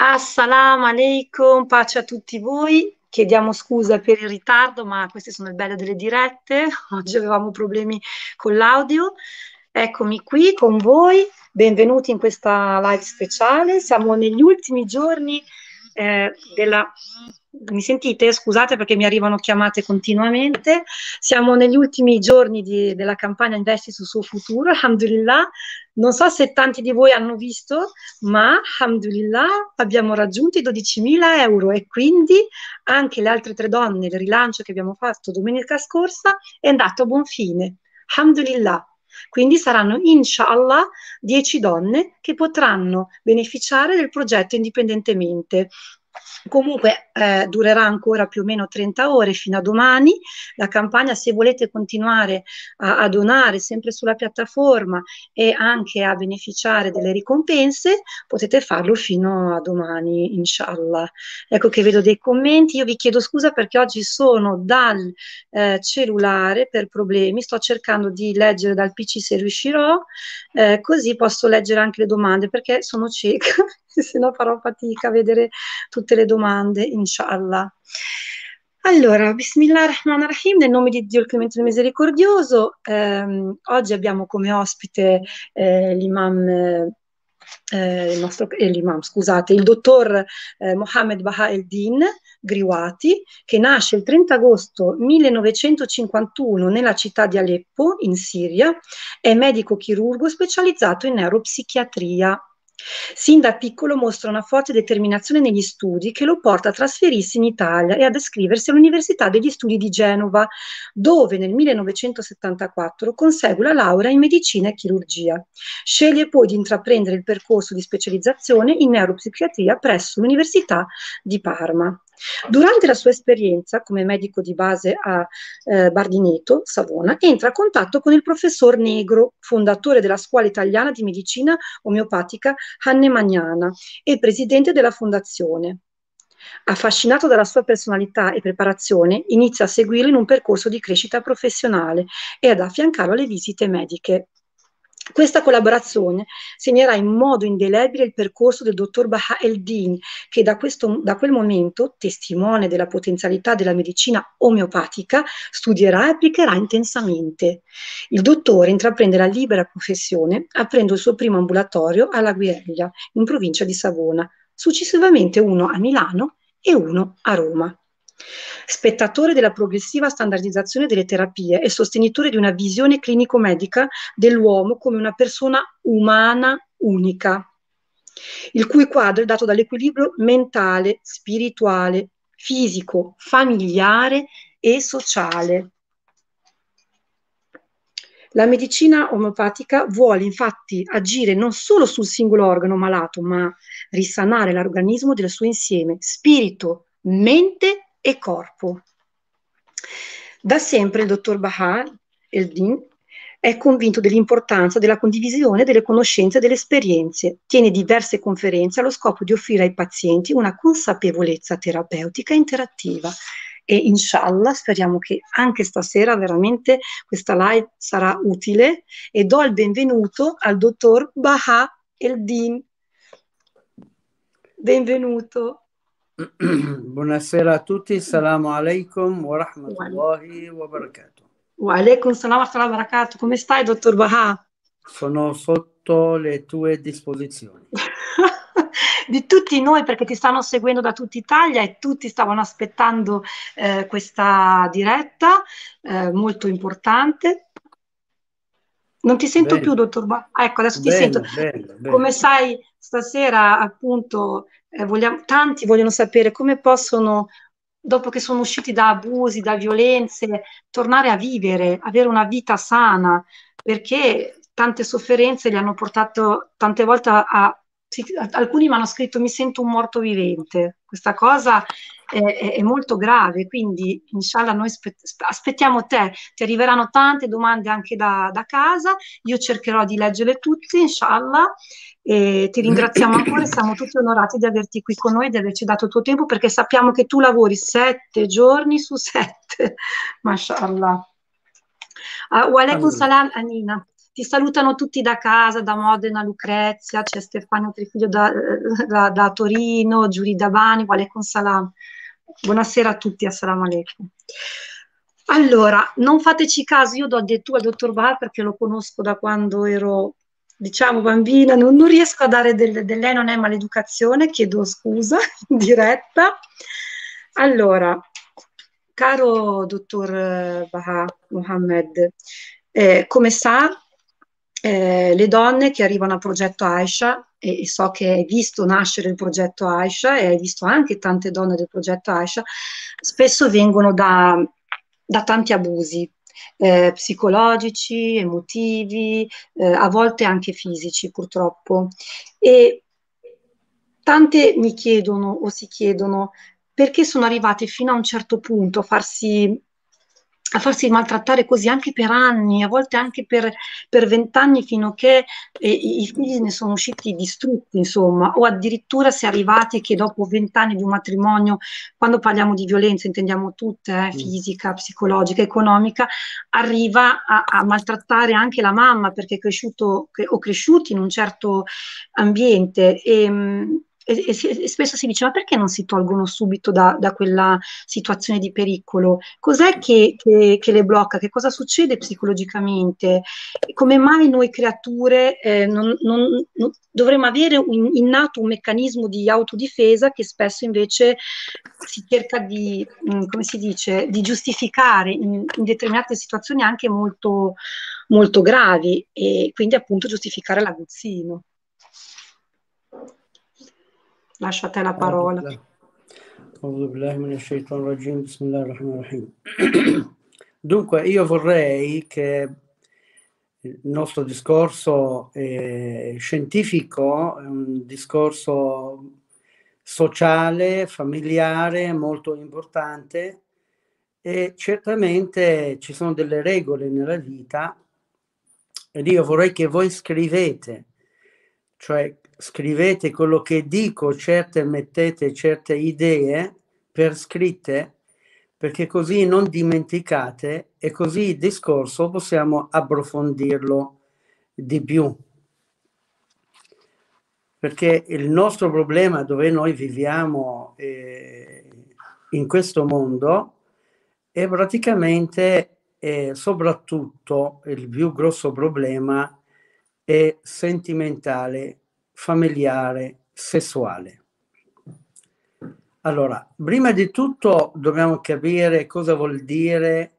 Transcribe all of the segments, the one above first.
Assalamu alaikum, pace a tutti voi. Chiediamo scusa per il ritardo, ma queste sono il bello delle dirette. Oggi avevamo problemi con l'audio. Eccomi qui con voi, benvenuti in questa live speciale. Siamo negli ultimi giorni eh, della... Mi sentite? Scusate perché mi arrivano chiamate continuamente. Siamo negli ultimi giorni di, della campagna Investi sul suo futuro, alhamdulillah. Non so se tanti di voi hanno visto, ma alhamdulillah abbiamo raggiunto i 12.000 euro e quindi anche le altre tre donne, il rilancio che abbiamo fatto domenica scorsa è andato a buon fine. Alhamdulillah. Quindi saranno, inshallah, 10 donne che potranno beneficiare del progetto indipendentemente. Comunque eh, durerà ancora più o meno 30 ore fino a domani. La campagna, se volete continuare a, a, donare sempre sulla piattaforma e anche a beneficiare delle ricompense, potete farlo fino a domani, inshallah. Ecco che vedo dei commenti. Io vi chiedo scusa perché oggi sono dal eh, cellulare per problemi. Sto cercando di leggere dal PC se riuscirò, eh, così posso leggere anche le domande perché sono cieca. perché no farò fatica a vedere tutte le domande, inshallah. Allora, bismillah rahman rahim, nel nome di Dio il clemente e misericordioso, ehm, oggi abbiamo come ospite eh, l'imam... eh, il, nostro, eh, l'imam, scusate, il dottor eh, Mohammed Baha el-Din Griwati, che nasce il 30 agosto 1951 nella città di Aleppo, in Siria, è medico chirurgo specializzato in neuropsichiatria Sin da piccolo mostra una forte determinazione negli studi che lo porta a trasferirsi in Italia e ad iscriversi all'Università degli Studi di Genova, dove nel 1974 consegue la laurea in medicina e chirurgia. Sceglie poi di intraprendere il percorso di specializzazione in neuropsichiatria presso l'Università di Parma. Durante la sua esperienza come medico di base a eh, Bardineto, Savona, entra a contatto con il professor Negro, fondatore della Scuola Italiana di Medicina Omeopatica Hanne Magnana e presidente della fondazione. Affascinato dalla sua personalità e preparazione, inizia a seguirlo in un percorso di crescita professionale e ad affiancarlo alle visite mediche. Questa collaborazione segnerà in modo indelebile il percorso del dottor Baha el-Din, che da, questo, da, quel momento, testimone della potenzialità della medicina omeopatica, studierà e applicherà intensamente. Il dottore intraprende la libera professione aprendo il suo primo ambulatorio alla Guieglia, in provincia di Savona, successivamente uno a Milano e uno a Roma spettatore della progressiva standardizzazione delle terapie e sostenitore di una visione clinico-medica dell'uomo come una persona umana unica, il cui quadro è dato dall'equilibrio mentale, spirituale, fisico, familiare e sociale. La medicina omeopatica vuole infatti agire non solo sul singolo organo malato, ma risanare l'organismo del suo insieme, spirito, mente e corpo. Da sempre il dottor Baha Eldin è convinto dell'importanza della condivisione delle conoscenze e delle esperienze. Tiene diverse conferenze allo scopo di offrire ai pazienti una consapevolezza terapeutica interattiva. E inshallah speriamo che anche stasera veramente questa live sarà utile e do il benvenuto al dottor Baha Eldin. Benvenuto. Buonasera a tutti, salamu alaikum wa rahmatullahi wa barakatuh. Wa alaikum salam wa barakatuh. Come stai, dottor Baha? Sono sotto le tue disposizioni. di tutti noi perché ti stanno seguendo da tutta Italia e tutti stavano aspettando eh, questa diretta eh, molto importante. Non ti sento bello. più, dottor Ba. Ah, ecco, adesso ti bello, sento. Bello, come sai, stasera appunto eh, vogliamo, tanti vogliono sapere come possono, dopo che sono usciti da abusi, da violenze, tornare a vivere, avere una vita sana, perché tante sofferenze li hanno portato tante volte a, alcuni mi hanno scritto mi sento un morto vivente, questa cosa è, è molto grave, quindi inshallah noi aspettiamo te, ti arriveranno tante domande anche da, da casa, io cercherò di leggerle tutte inshallah e ti ringraziamo ancora, siamo tutti onorati di averti qui con noi, di averci dato il tuo tempo perché sappiamo che tu lavori sette giorni su sette, mashallah. Uh, wa alaikum salam Anina ti salutano tutti da casa, da Modena, Lucrezia, c'è Stefano Trifiglio da, da, da Torino, Giurida Bani, Valekum Salam. Buonasera a tutti, assalamu alaikum. Allora, non fateci caso, io do addirittura al dottor Bar perché lo conosco da quando ero, diciamo, bambina, non, non riesco a dare del, del lei non è maleducazione, chiedo scusa in diretta. Allora, caro dottor Baha Mohammed, eh, come sa, eh, le donne che arrivano al progetto Aisha e, e so che hai visto nascere il progetto Aisha e hai visto anche tante donne del progetto Aisha, spesso vengono da, da tanti abusi, eh, psicologici, emotivi, eh, a volte anche fisici purtroppo. E tante mi chiedono o si chiedono perché sono arrivate fino a un certo punto a farsi a farsi maltrattare così anche per anni, a volte anche per vent'anni, fino a che eh, i figli ne sono usciti distrutti, insomma, o addirittura si è arrivati che dopo vent'anni di un matrimonio, quando parliamo di violenza intendiamo tutte, eh, mm. fisica, psicologica, economica, arriva a, a, maltrattare anche la mamma perché è cresciuto o cresciuti in un certo ambiente. E, ehm, e, si, e spesso si diceva perché non si tolgono subito da, da quella situazione di pericolo? Cos'è che, che, che, le blocca? Che cosa succede psicologicamente? Come mai noi creature eh, non, non, non, dovremmo avere un, innato un meccanismo di autodifesa che spesso invece si cerca di, mm, come si dice, di giustificare in, in determinate situazioni anche molto molto gravi e quindi appunto giustificare l'aguzzino lascio a te la parola. Dunque, io vorrei che il nostro discorso eh, scientifico è un discorso sociale, familiare, molto importante e certamente ci sono delle regole nella vita ed io vorrei che voi scrivete, cioè scrivete quello che dico, certe mettete certe idee per scritte, perché così non dimenticate e così il discorso possiamo approfondirlo di più. Perché il nostro problema dove noi viviamo eh, in questo mondo è praticamente e soprattutto il più grosso problema è sentimentale familiare sessuale. Allora, prima di tutto dobbiamo capire cosa vuol dire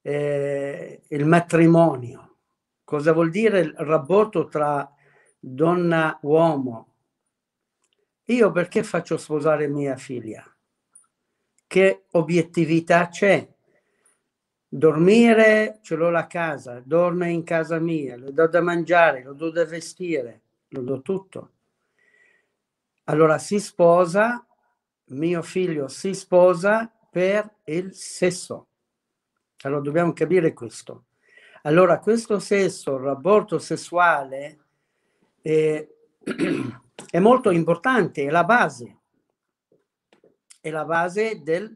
eh, il matrimonio, cosa vuol dire il rapporto tra donna e uomo. Io perché faccio sposare mia figlia? Che obiettività c'è? Dormire, ce l'ho la casa, dorme in casa mia, le do da mangiare, lo do da vestire, chiudo tutto. Allora si sposa, mio figlio si sposa per il sesso. Allora dobbiamo capire questo. Allora questo sesso, il rapporto sessuale, è, è molto importante, è la base, è la base del,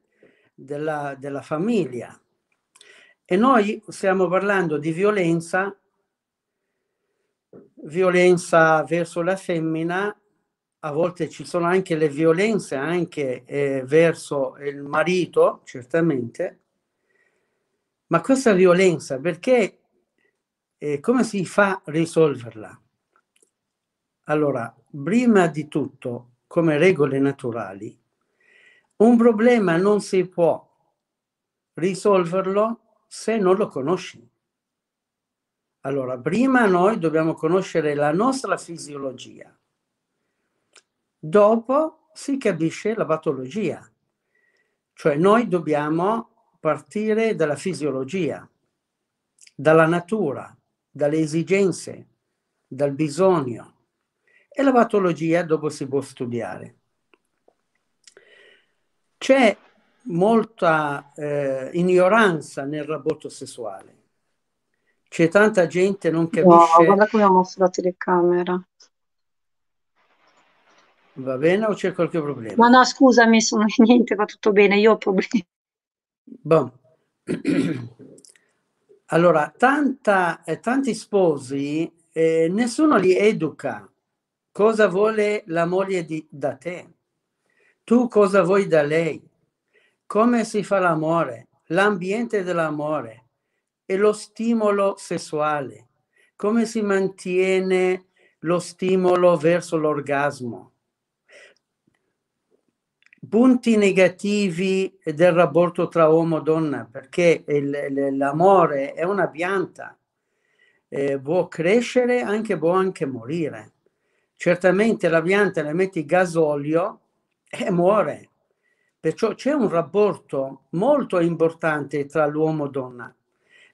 della, della famiglia. E noi stiamo parlando di violenza violenza verso la femmina, a volte ci sono anche le violenze anche eh, verso il marito, certamente, ma questa violenza perché eh, come si fa a risolverla? Allora, prima di tutto, come regole naturali, un problema non si può risolverlo se non lo conosci. Allora, prima noi dobbiamo conoscere la nostra fisiologia, dopo si capisce la patologia, cioè noi dobbiamo partire dalla fisiologia, dalla natura, dalle esigenze, dal bisogno e la patologia dopo si può studiare. C'è molta eh, ignoranza nel rapporto sessuale c'è tanta gente, non capisce. No, guarda come ho mosso la telecamera. Va bene o c'è qualche problema? Ma no, scusami, sono niente, va tutto bene, io ho problemi. Bon. Allora, tanta, eh, tanti sposi, eh, nessuno li educa. Cosa vuole la moglie di, da te? Tu cosa vuoi da lei? Come si fa l'amore? L'ambiente dell'amore? è lo stimolo sessuale, come si mantiene lo stimolo verso l'orgasmo. Punti negativi del rapporto tra uomo e donna, perché il, l'amore è una pianta, eh, può crescere, anche può anche morire. Certamente la pianta le metti gasolio e eh, muore. Perciò c'è un rapporto molto importante tra l'uomo e donna.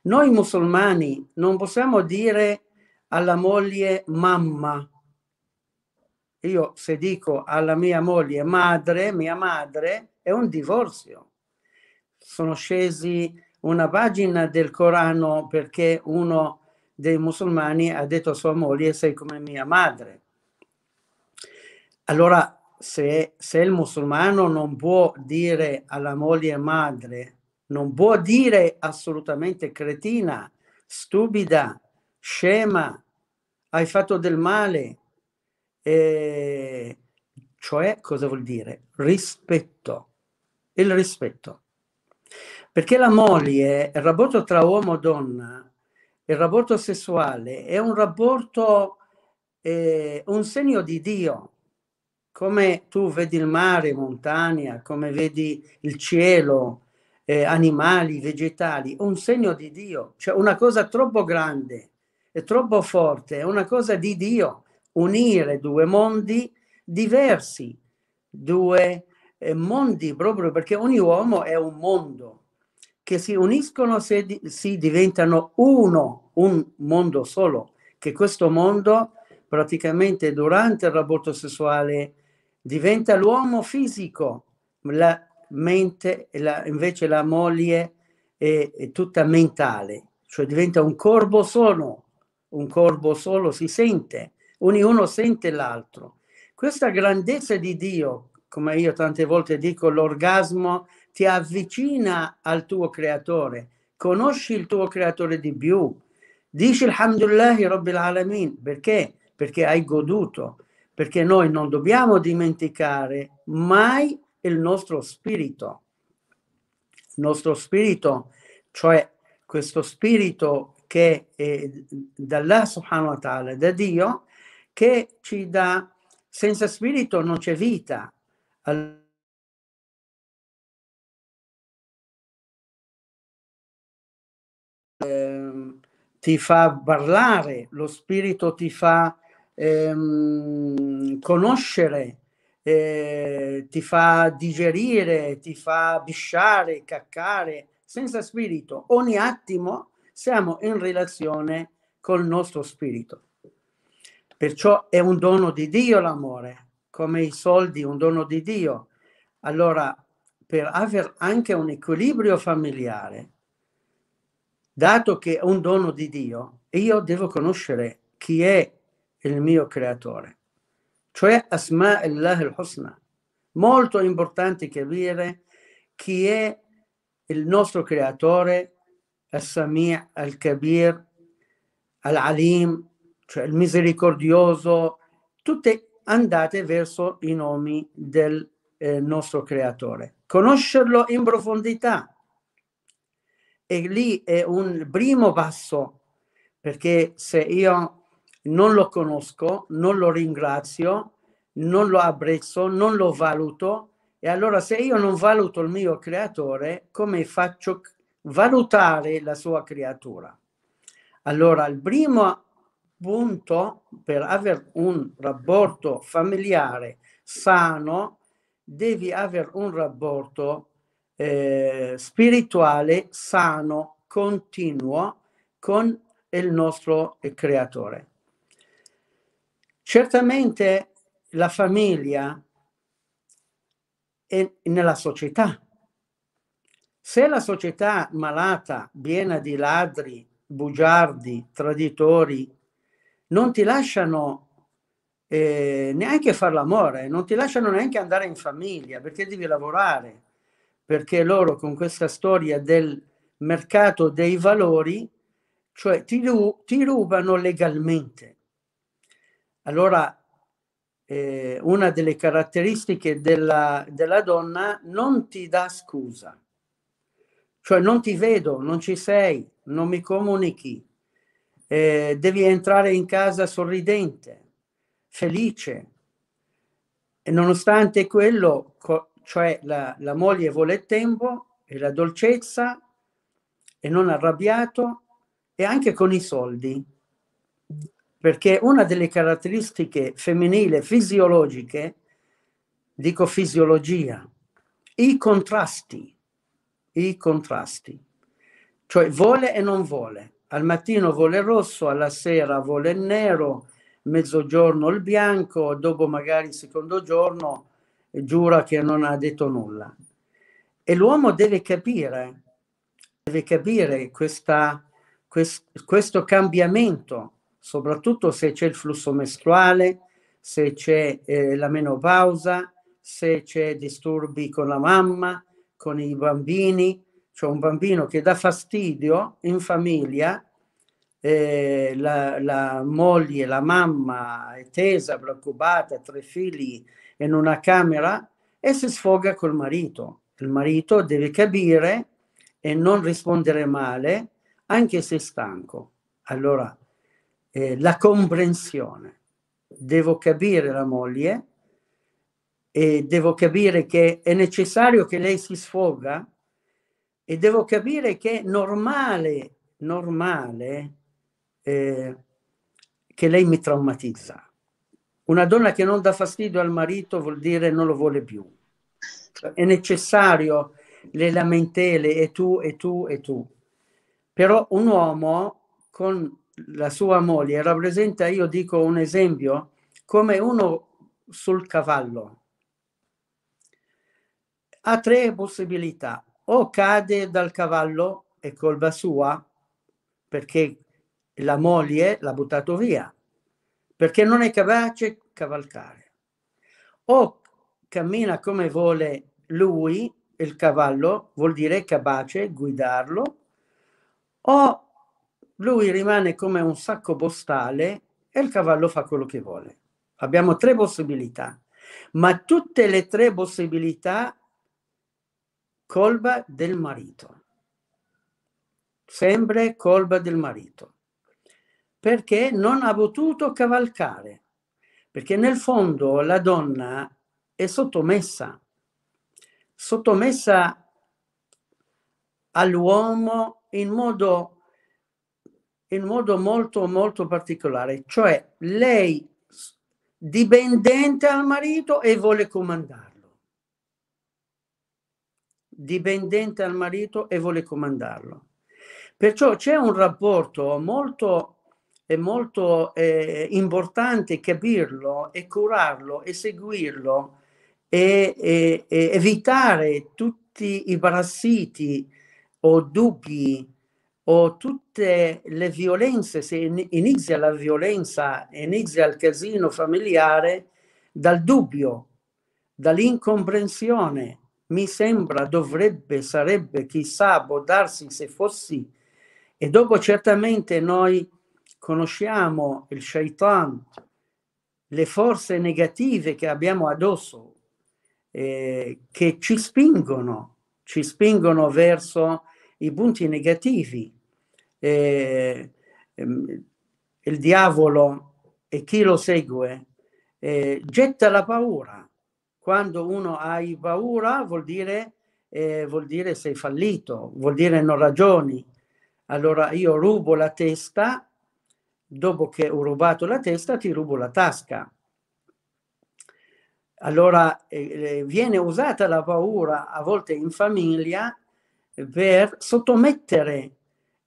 Noi musulmani non possiamo dire alla moglie mamma. Io se dico alla mia moglie madre, mia madre, è un divorzio. Sono scesi una pagina del Corano perché uno dei musulmani ha detto a sua moglie sei come mia madre. Allora se, se il musulmano non può dire alla moglie madre non può dire assolutamente cretina, stupida, scema, hai fatto del male. E cioè cosa vuol dire? Rispetto, il rispetto. Perché la moglie, il rapporto tra uomo e donna, il rapporto sessuale è un rapporto, eh, un segno di Dio. Come tu vedi il mare, montagna, come vedi il cielo, eh, animali, vegetali, un segno di Dio, cioè una cosa troppo grande, e troppo forte, è una cosa di Dio, unire due mondi diversi, due eh, mondi proprio perché ogni uomo è un mondo che si uniscono se di, si diventano uno, un mondo solo, che questo mondo praticamente durante il rapporto sessuale diventa l'uomo fisico, la, mente, la, invece la moglie è, è, tutta mentale, cioè diventa un corpo solo, un corpo solo si sente, ognuno sente l'altro. Questa grandezza di Dio, come io tante volte dico, l'orgasmo ti avvicina al tuo creatore, conosci il tuo creatore di più, dici Alhamdulillah Rabbil Alamin, perché? Perché hai goduto, perché noi non dobbiamo dimenticare mai il nostro spirito. Il nostro spirito, cioè questo spirito che è dalla subhanahu wa ta'ala, da Dio, che ci dà, senza spirito non c'è vita. Ehm, ti fa parlare, lo spirito ti fa ehm, conoscere eh, ti fa digerire, ti fa bisciare, caccare, senza spirito. Ogni attimo siamo in relazione col nostro spirito. Perciò è un dono di Dio l'amore, come i soldi, un dono di Dio. Allora, per avere anche un equilibrio familiare, dato che è un dono di Dio, io devo conoscere chi è il mio creatore cioè Asma Allah al-Husna. Molto importante capire chi è il nostro creatore, As-Sami' al-Kabir, al-Alim, cioè il misericordioso, tutte andate verso i nomi del eh, nostro creatore. Conoscerlo in profondità. E lì è un primo passo, perché se io non lo conosco, non lo ringrazio, non lo apprezzo, non lo valuto. E allora se io non valuto il mio creatore, come faccio valutare la sua creatura? Allora, il primo punto per avere un rapporto familiare sano, devi avere un rapporto eh, spirituale sano, continuo con il nostro creatore. Certamente la famiglia è nella società. Se la società malata, piena di ladri, bugiardi, traditori, non ti lasciano eh, neanche fare l'amore, non ti lasciano neanche andare in famiglia perché devi lavorare, perché loro con questa storia del mercato dei valori, cioè ti, ti rubano legalmente. Allora, eh, una delle caratteristiche della, della donna non ti dà scusa, cioè non ti vedo, non ci sei, non mi comunichi, eh, devi entrare in casa sorridente, felice. E nonostante quello, cioè la, la moglie vuole tempo e la dolcezza e non arrabbiato e anche con i soldi perché una delle caratteristiche femminili fisiologiche, dico fisiologia, i contrasti, i contrasti, cioè vuole e non vuole. Al mattino vuole rosso, alla sera vuole il nero, mezzogiorno il bianco, dopo magari il secondo giorno giura che non ha detto nulla. E l'uomo deve capire, deve capire questa, quest, questo cambiamento soprattutto se c'è il flusso mestruale, se c'è eh, la menopausa, se c'è disturbi con la mamma, con i bambini, C'è un bambino che dà fastidio in famiglia, eh, la, la moglie, la mamma è tesa, preoccupata, tre figli in una camera e si sfoga col marito. Il marito deve capire e non rispondere male anche se è stanco. Allora, eh, la comprensione. Devo capire la moglie e devo capire che è necessario che lei si sfoga e devo capire che è normale, normale eh, che lei mi traumatizza. Una donna che non dà fastidio al marito vuol dire non lo vuole più. È necessario le lamentele e tu e tu e tu. Però un uomo con la sua moglie rappresenta, io dico un esempio, come uno sul cavallo. Ha tre possibilità, o cade dal cavallo, e colpa sua, perché la moglie l'ha buttato via, perché non è capace di cavalcare, o cammina come vuole lui, il cavallo, vuol dire capace guidarlo, o lui rimane come un sacco postale e il cavallo fa quello che vuole. Abbiamo tre possibilità, ma tutte le tre possibilità colpa del marito. Sempre colpa del marito. Perché non ha potuto cavalcare. Perché nel fondo la donna è sottomessa, sottomessa all'uomo in modo in modo molto molto particolare, cioè lei dipendente al marito e vuole comandarlo. Dipendente al marito e vuole comandarlo. Perciò c'è un rapporto molto è molto eh, importante capirlo e curarlo e seguirlo e, e, e evitare tutti i parassiti o dubbi o tutte le violenze, se inizia la violenza, inizia il casino familiare dal dubbio, dall'incomprensione. Mi sembra, dovrebbe, sarebbe, chissà, può darsi se fossi. E dopo certamente noi conosciamo il shaitan, le forze negative che abbiamo addosso, eh, che ci spingono, ci spingono verso i punti negativi eh, il diavolo e chi lo segue eh, getta la paura. Quando uno ha paura vuol dire, eh, vuol dire sei fallito, vuol dire non ragioni. Allora io rubo la testa, dopo che ho rubato la testa ti rubo la tasca. Allora eh, viene usata la paura a volte in famiglia per sottomettere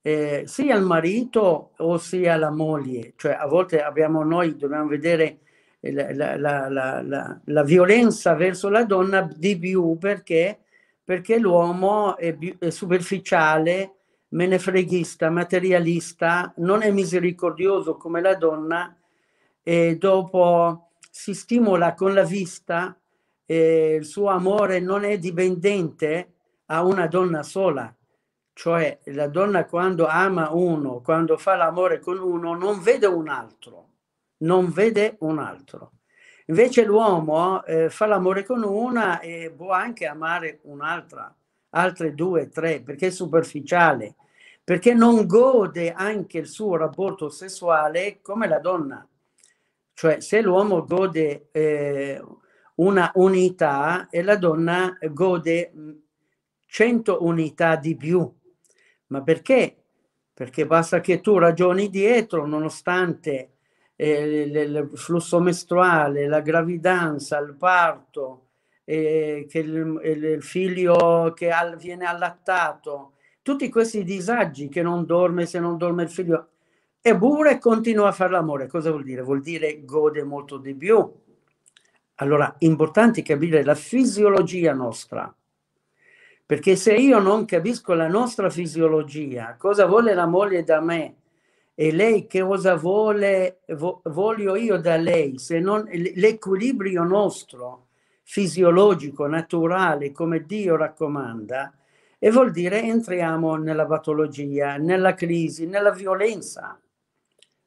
eh, sia al marito o sia alla moglie, cioè a volte abbiamo noi, dobbiamo vedere eh, la, la, la, la violenza verso la donna di più perché, perché l'uomo è, è superficiale, menefreghista, materialista, non è misericordioso come la donna e dopo si stimola con la vista, il suo amore non è dipendente a una donna sola cioè la donna quando ama uno, quando fa l'amore con uno, non vede un altro, non vede un altro. Invece l'uomo eh, fa l'amore con una e può anche amare un'altra, altre due, tre, perché è superficiale, perché non gode anche il suo rapporto sessuale come la donna. Cioè se l'uomo gode eh, una unità e la donna gode 100 mm, unità di più ma perché? Perché basta che tu ragioni dietro, nonostante eh, il flusso mestruale, la gravidanza, il parto, eh, che il, il, figlio che al, viene allattato, tutti questi disagi che non dorme se non dorme il figlio, eppure continua a fare l'amore. Cosa vuol dire? Vuol dire gode molto di più. Allora, è importante capire la fisiologia nostra. Perché se io non capisco la nostra fisiologia, cosa vuole la moglie da me e lei che cosa vuole, vo, voglio io da lei, se non l'equilibrio nostro fisiologico, naturale, come Dio raccomanda, e vuol dire entriamo nella patologia, nella crisi, nella violenza,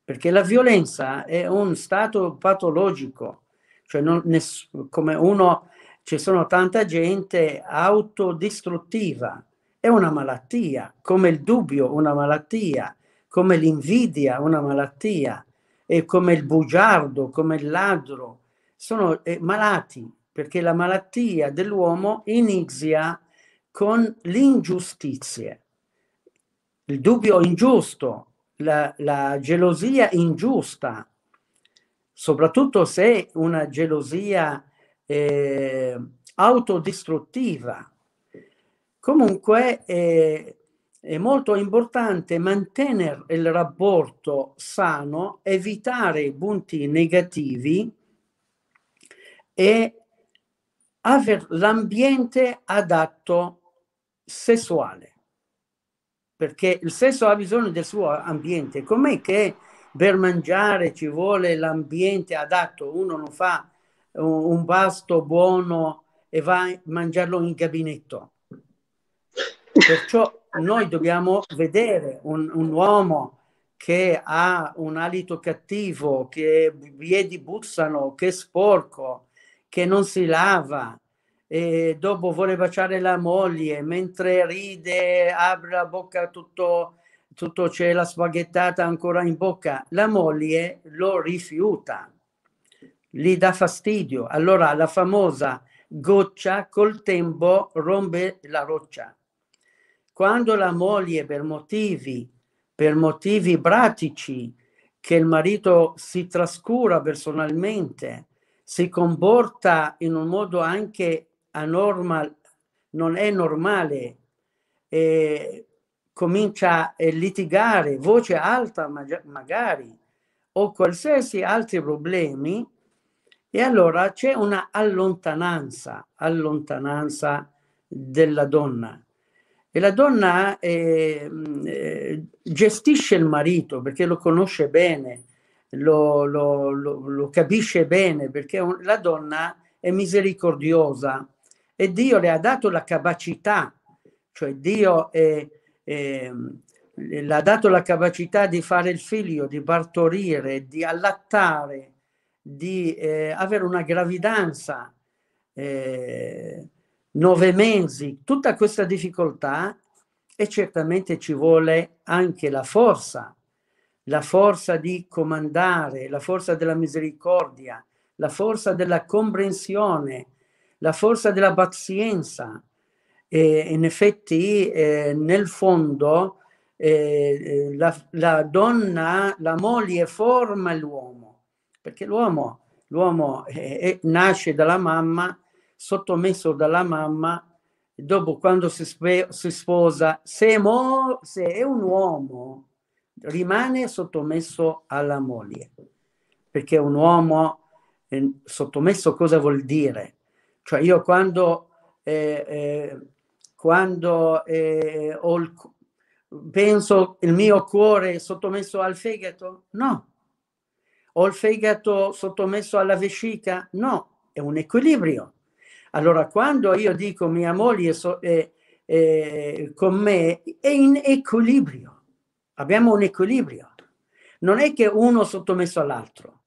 perché la violenza è un stato patologico, cioè non, come uno ci sono tanta gente autodistruttiva, è una malattia, come il dubbio una malattia, come l'invidia una malattia, e come il bugiardo, come il ladro, sono eh, malati, perché la malattia dell'uomo inizia con l'ingiustizia, il dubbio ingiusto, la, la gelosia ingiusta, soprattutto se una gelosia eh, autodistruttiva. Comunque eh, è molto importante mantenere il rapporto sano, evitare i punti negativi e avere l'ambiente adatto sessuale perché il sesso ha bisogno del suo ambiente. Com'è che per mangiare ci vuole l'ambiente adatto? Uno non fa un pasto buono e va a mangiarlo in gabinetto. Perciò noi dobbiamo vedere un, un uomo che ha un alito cattivo, che i piedi bussano, che è sporco, che non si lava, e dopo vuole baciare la moglie, mentre ride, apre la bocca, tutto, tutto c'è la spaghettata ancora in bocca. La moglie lo rifiuta gli dà fastidio. Allora la famosa goccia col tempo rompe la roccia. Quando la moglie per motivi, per motivi pratici, che il marito si trascura personalmente, si comporta in un modo anche anormal, non è normale, eh, comincia a litigare, voce alta magari, o qualsiasi altri problemi, e allora c'è una allontananza, allontananza della donna. E la donna ehm, eh, gestisce il marito perché lo conosce bene, lo, lo, lo, lo capisce bene, perché la donna è misericordiosa e Dio le ha dato la capacità, cioè Dio è, è, ehm, le ha dato la capacità di fare il figlio, di partorire, di allattare, di eh, avere una gravidanza, eh, nove mesi, tutta questa difficoltà e certamente ci vuole anche la forza, la forza di comandare, la forza della misericordia, la forza della comprensione, la forza della pazienza. E in effetti, eh, nel fondo, eh, eh la, la donna, la moglie forma l'uomo perché l'uomo, l'uomo eh, eh, nasce dalla mamma, sottomesso dalla mamma, dopo quando si, sp- si sposa, se, mo- se è un uomo, rimane sottomesso alla moglie, perché un uomo eh, sottomesso cosa vuol dire? Cioè io quando, eh, eh, quando eh, il, penso il mio cuore sottomesso al fegato, no, ho il fegato sottomesso alla vescica? No, è un equilibrio. Allora, quando io dico mia moglie so, eh, eh, con me, è in equilibrio. Abbiamo un equilibrio. Non è che uno sottomesso all'altro.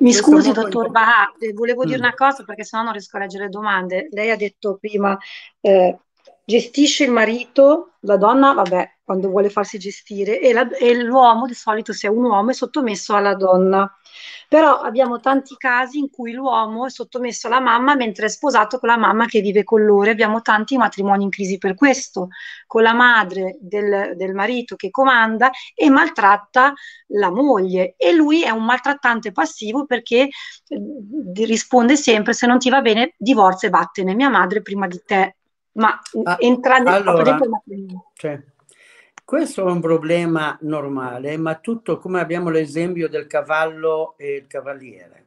Mi Questo scusi, dottor Bahà, eh, volevo dire mm. una cosa perché sennò non riesco a leggere le domande. Lei ha detto prima, eh, gestisce il marito, la donna, vabbè, quando vuole farsi gestire e, la, e, l'uomo di solito se è un uomo è sottomesso alla donna. Però abbiamo tanti casi in cui l'uomo è sottomesso alla mamma mentre è sposato con la mamma che vive con loro. Abbiamo tanti matrimoni in crisi per questo, con la madre del, del marito che comanda e maltratta la moglie. E lui è un maltrattante passivo perché eh, risponde sempre se non ti va bene divorzia e vattene, mia madre prima di te. Ma ah, entra nel allora, proprio dentro il matrimonio. Cioè questo è un problema normale, ma tutto come abbiamo l'esempio del cavallo e il cavaliere.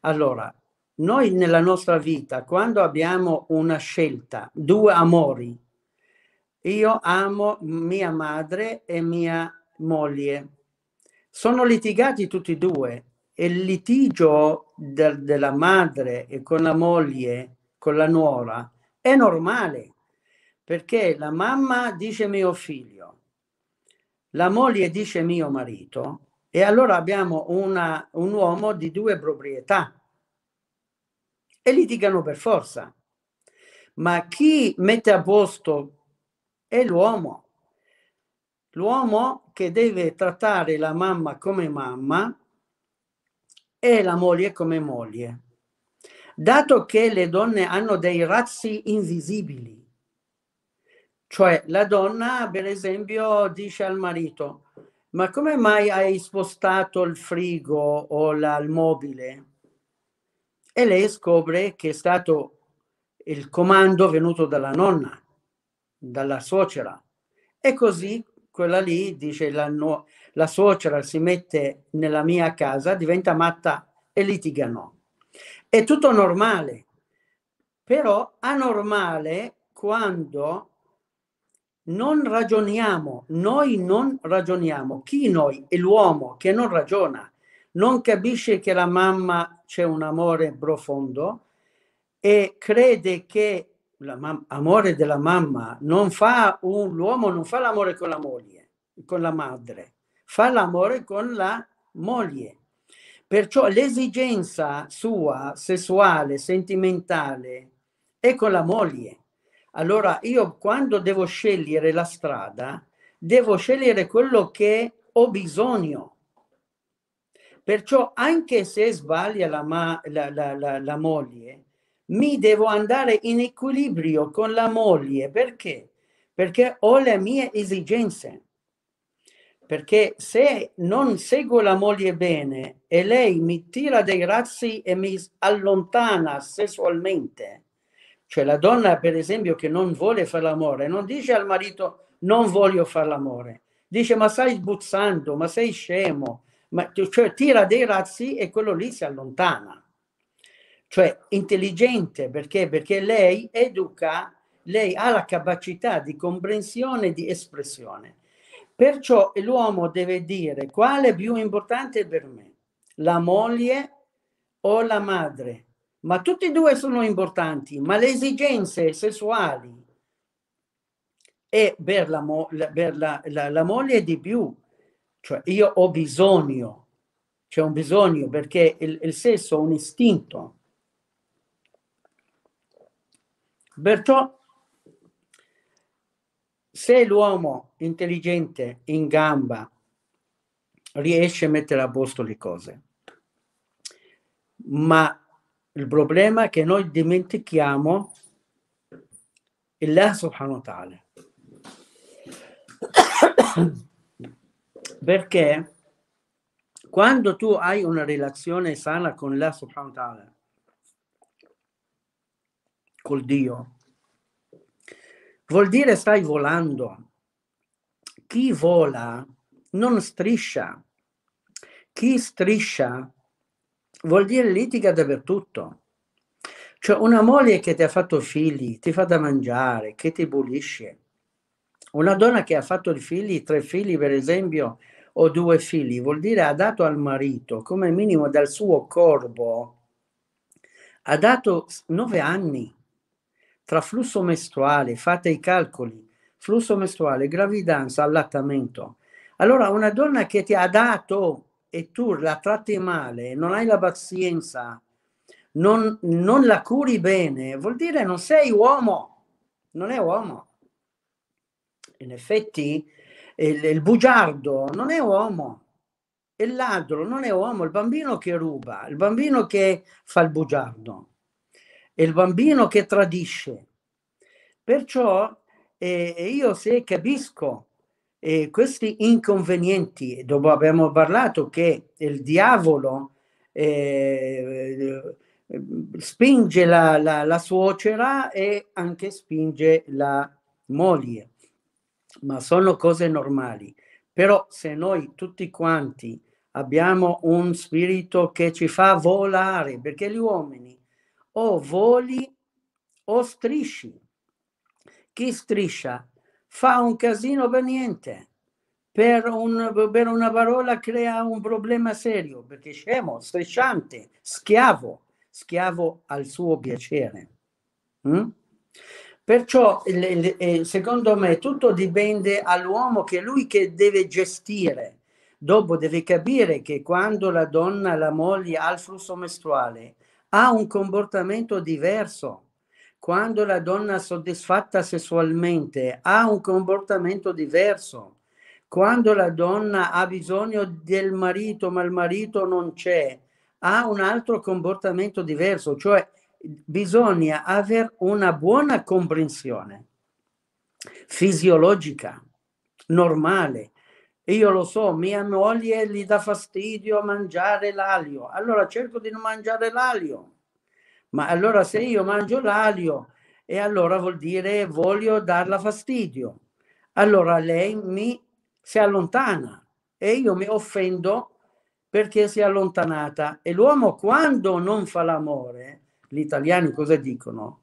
Allora, noi nella nostra vita, quando abbiamo una scelta, due amori, io amo mia madre e mia moglie. Sono litigati tutti e due e il litigio de- della madre e con la moglie, con la nuora, è normale perché la mamma dice mio figlio, la moglie dice mio marito, e allora abbiamo una, un uomo di due proprietà e litigano per forza. Ma chi mette a posto è l'uomo. L'uomo che deve trattare la mamma come mamma e la moglie come moglie. Dato che le donne hanno dei razzi invisibili, cioè la donna, per esempio, dice al marito, ma come mai hai spostato il frigo o la, il mobile? E lei scopre che è stato il comando venuto dalla nonna, dalla suocera. E così quella lì dice la, no, la suocera si mette nella mia casa, diventa matta e litigano. È tutto normale, però anormale quando non ragioniamo, noi non ragioniamo. Chi noi? È l'uomo che non ragiona, non capisce che la mamma c'è un amore profondo e crede che l'amore della mamma non fa un, l'uomo non fa l'amore con la moglie, con la madre, fa l'amore con la moglie. Perciò l'esigenza sua sessuale, sentimentale è con la moglie allora io quando devo scegliere la strada, devo scegliere quello che ho bisogno. Perciò anche se sbaglia la, ma- la, la, la moglie, mi devo andare in equilibrio con la moglie. Perché? Perché ho le mie esigenze. Perché se non seguo la moglie bene e lei mi tira dei razzi e mi allontana sessualmente, cioè la donna, per esempio, che non vuole fare l'amore, non dice al marito non voglio fare l'amore, dice ma stai sbuzzando, ma sei scemo, ma, cioè tira dei razzi e quello lì si allontana. Cioè intelligente perché? Perché lei educa, lei ha la capacità di comprensione e di espressione. Perciò l'uomo deve dire quale è più importante per me, la moglie o la madre, ma tutti e due sono importanti, ma le esigenze sessuali e per, la, mo- per la, la, la moglie di più, cioè io ho bisogno, c'è un bisogno perché il, il sesso è un istinto. Perciò se l'uomo intelligente, in gamba, riesce a mettere a posto le cose, ma il problema è che noi dimentichiamo Allah subhanahu wa ta'ala. Perché quando tu hai una relazione sana con Allah subhanahu wa ta'ala, col Dio, vuol dire stai volando. Chi vola non striscia. Chi striscia vuol dire litiga dappertutto. Cioè una moglie che ti ha fatto figli, ti fa da mangiare, che ti pulisce. Una donna che ha fatto i figli, tre figli per esempio, o due figli, vuol dire ha dato al marito, come minimo dal suo corpo, ha dato nove anni tra flusso mestruale, fate i calcoli, flusso mestruale, gravidanza, allattamento. Allora una donna che ti ha dato e tu la tratti male, non hai la pazienza, non, non la curi bene, vuol dire non sei uomo, non è uomo. In effetti il, il bugiardo non è uomo, il ladro non è uomo, il bambino che ruba, il bambino che fa il bugiardo, il bambino che tradisce. Perciò eh, io se capisco e questi inconvenienti, dopo abbiamo parlato che il diavolo eh, spinge la, la, la suocera e anche spinge la moglie, ma sono cose normali. Però se noi tutti quanti abbiamo un spirito che ci fa volare, perché gli uomini o voli o strisci. Chi striscia fa un casino per niente. Per, un, per una parola crea un problema serio, perché scemo, strisciante, schiavo, schiavo al suo piacere. Mm? Perciò, eh, secondo me, tutto dipende dall'uomo che è lui che deve gestire. Dopo deve capire che quando la donna, la moglie ha il flusso mestruale, ha un comportamento diverso quando la donna soddisfatta sessualmente ha un comportamento diverso, quando la donna ha bisogno del marito ma il marito non c'è, ha un altro comportamento diverso, cioè bisogna avere una buona comprensione fisiologica, normale. Io lo so, mia moglie gli dà fastidio a mangiare l'aglio, allora cerco di non mangiare l'aglio ma allora se io mangio l'alio, e allora vuol dire voglio darla fastidio. Allora lei mi si allontana e io mi offendo perché si è allontanata. E l'uomo quando non fa l'amore, gli italiani cosa dicono?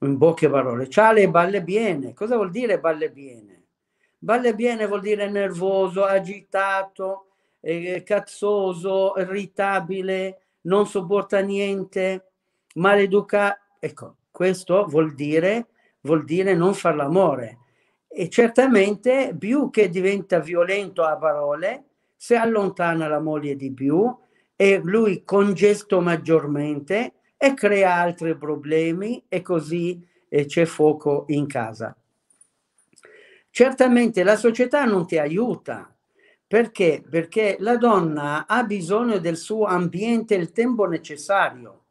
In poche parole, le balle bene. Cosa vuol dire balle bene? Balle bene vuol dire nervoso, agitato, eh, cazzoso, irritabile, non sopporta niente maleduca, ecco, questo vuol dire, vuol dire non far l'amore. E certamente più che diventa violento a parole, si allontana la moglie di più e lui congesto maggiormente e crea altri problemi e così eh, c'è fuoco in casa. Certamente la società non ti aiuta, perché? Perché la donna ha bisogno del suo ambiente il tempo necessario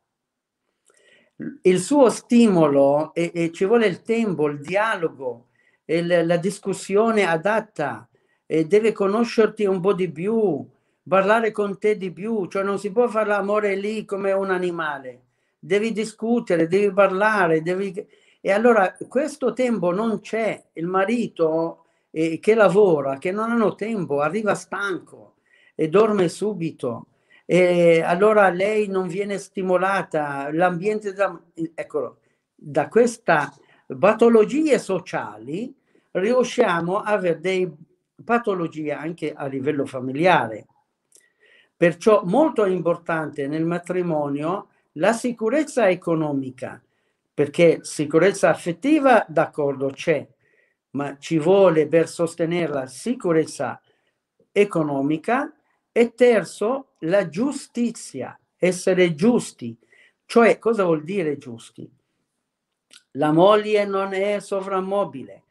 il suo stimolo e, e ci vuole il tempo, il dialogo, il, la discussione adatta, e deve conoscerti un po' di più, parlare con te di più, cioè non si può fare l'amore lì come un animale, devi discutere, devi parlare, devi... E allora questo tempo non c'è, il marito eh, che lavora, che non hanno tempo, arriva stanco e dorme subito e allora lei non viene stimolata, l'ambiente da, eccolo, da queste patologie sociali riusciamo a avere delle patologie anche a livello familiare. Perciò molto importante nel matrimonio la sicurezza economica, perché sicurezza affettiva, d'accordo, c'è, ma ci vuole per sostenere la sicurezza economica e terzo, la giustizia, essere giusti. Cioè, cosa vuol dire giusti? La moglie non è sovrammobile,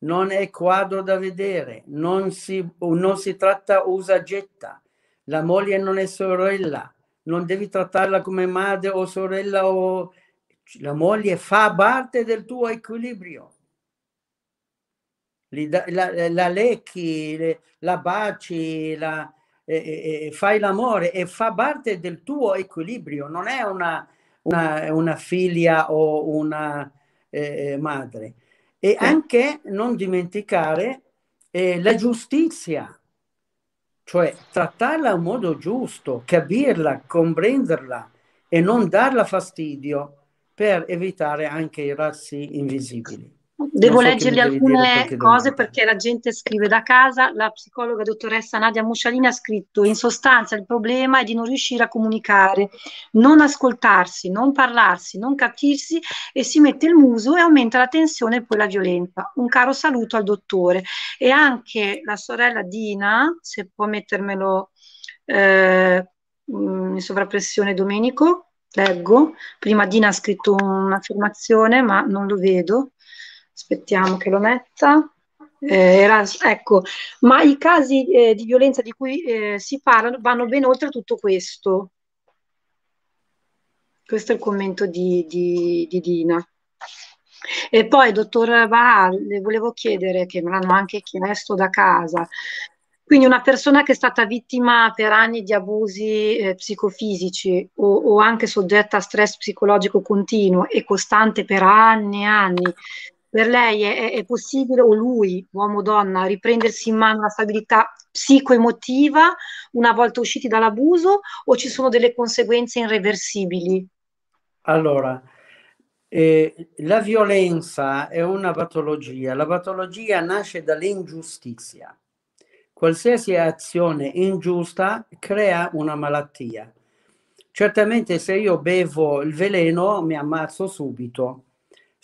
non è quadro da vedere, non si, non si tratta usa getta. La moglie non è sorella, non devi trattarla come madre o sorella o... La moglie fa parte del tuo equilibrio. La, la, la lecchi, la baci, la, e, e fai l'amore e fa parte del tuo equilibrio, non è una, una, una figlia o una eh, eh madre. E anche non dimenticare eh, la giustizia, cioè trattarla in modo giusto, capirla, comprenderla e non darla fastidio per evitare anche i razzi invisibili. Devo so leggergli alcune cose perché la gente scrive da casa. La psicologa dottoressa Nadia Muscialini ha scritto: in sostanza il problema è di non riuscire a comunicare, non ascoltarsi, non parlarsi, non capirsi e si mette il muso e aumenta la tensione e poi la violenza. Un caro saluto al dottore. E anche la sorella Dina, se può mettermelo eh, mm, in sovrappressione, Domenico. Leggo, prima Dina ha scritto un'affermazione, ma non lo vedo aspettiamo che lo metta. Eh, era, ecco, ma i casi eh, di violenza di cui eh, si parla vanno ben oltre tutto questo. Questo è il commento di, di, di Dina. E poi, dottor Bahal, le volevo chiedere, che me l'hanno anche chiesto da casa, quindi una persona che è stata vittima per anni di abusi eh, psicofisici o, o, anche soggetta a stress psicologico continuo e costante per anni e anni, per lei è, è possibile, o lui, uomo o donna, riprendersi in mano la stabilità psicoemotiva una volta usciti dall'abuso o ci sono delle conseguenze irreversibili? Allora, eh, la violenza è una patologia, la patologia nasce dall'ingiustizia. Qualsiasi azione ingiusta crea una malattia. Certamente se io bevo il veleno mi ammazzo subito,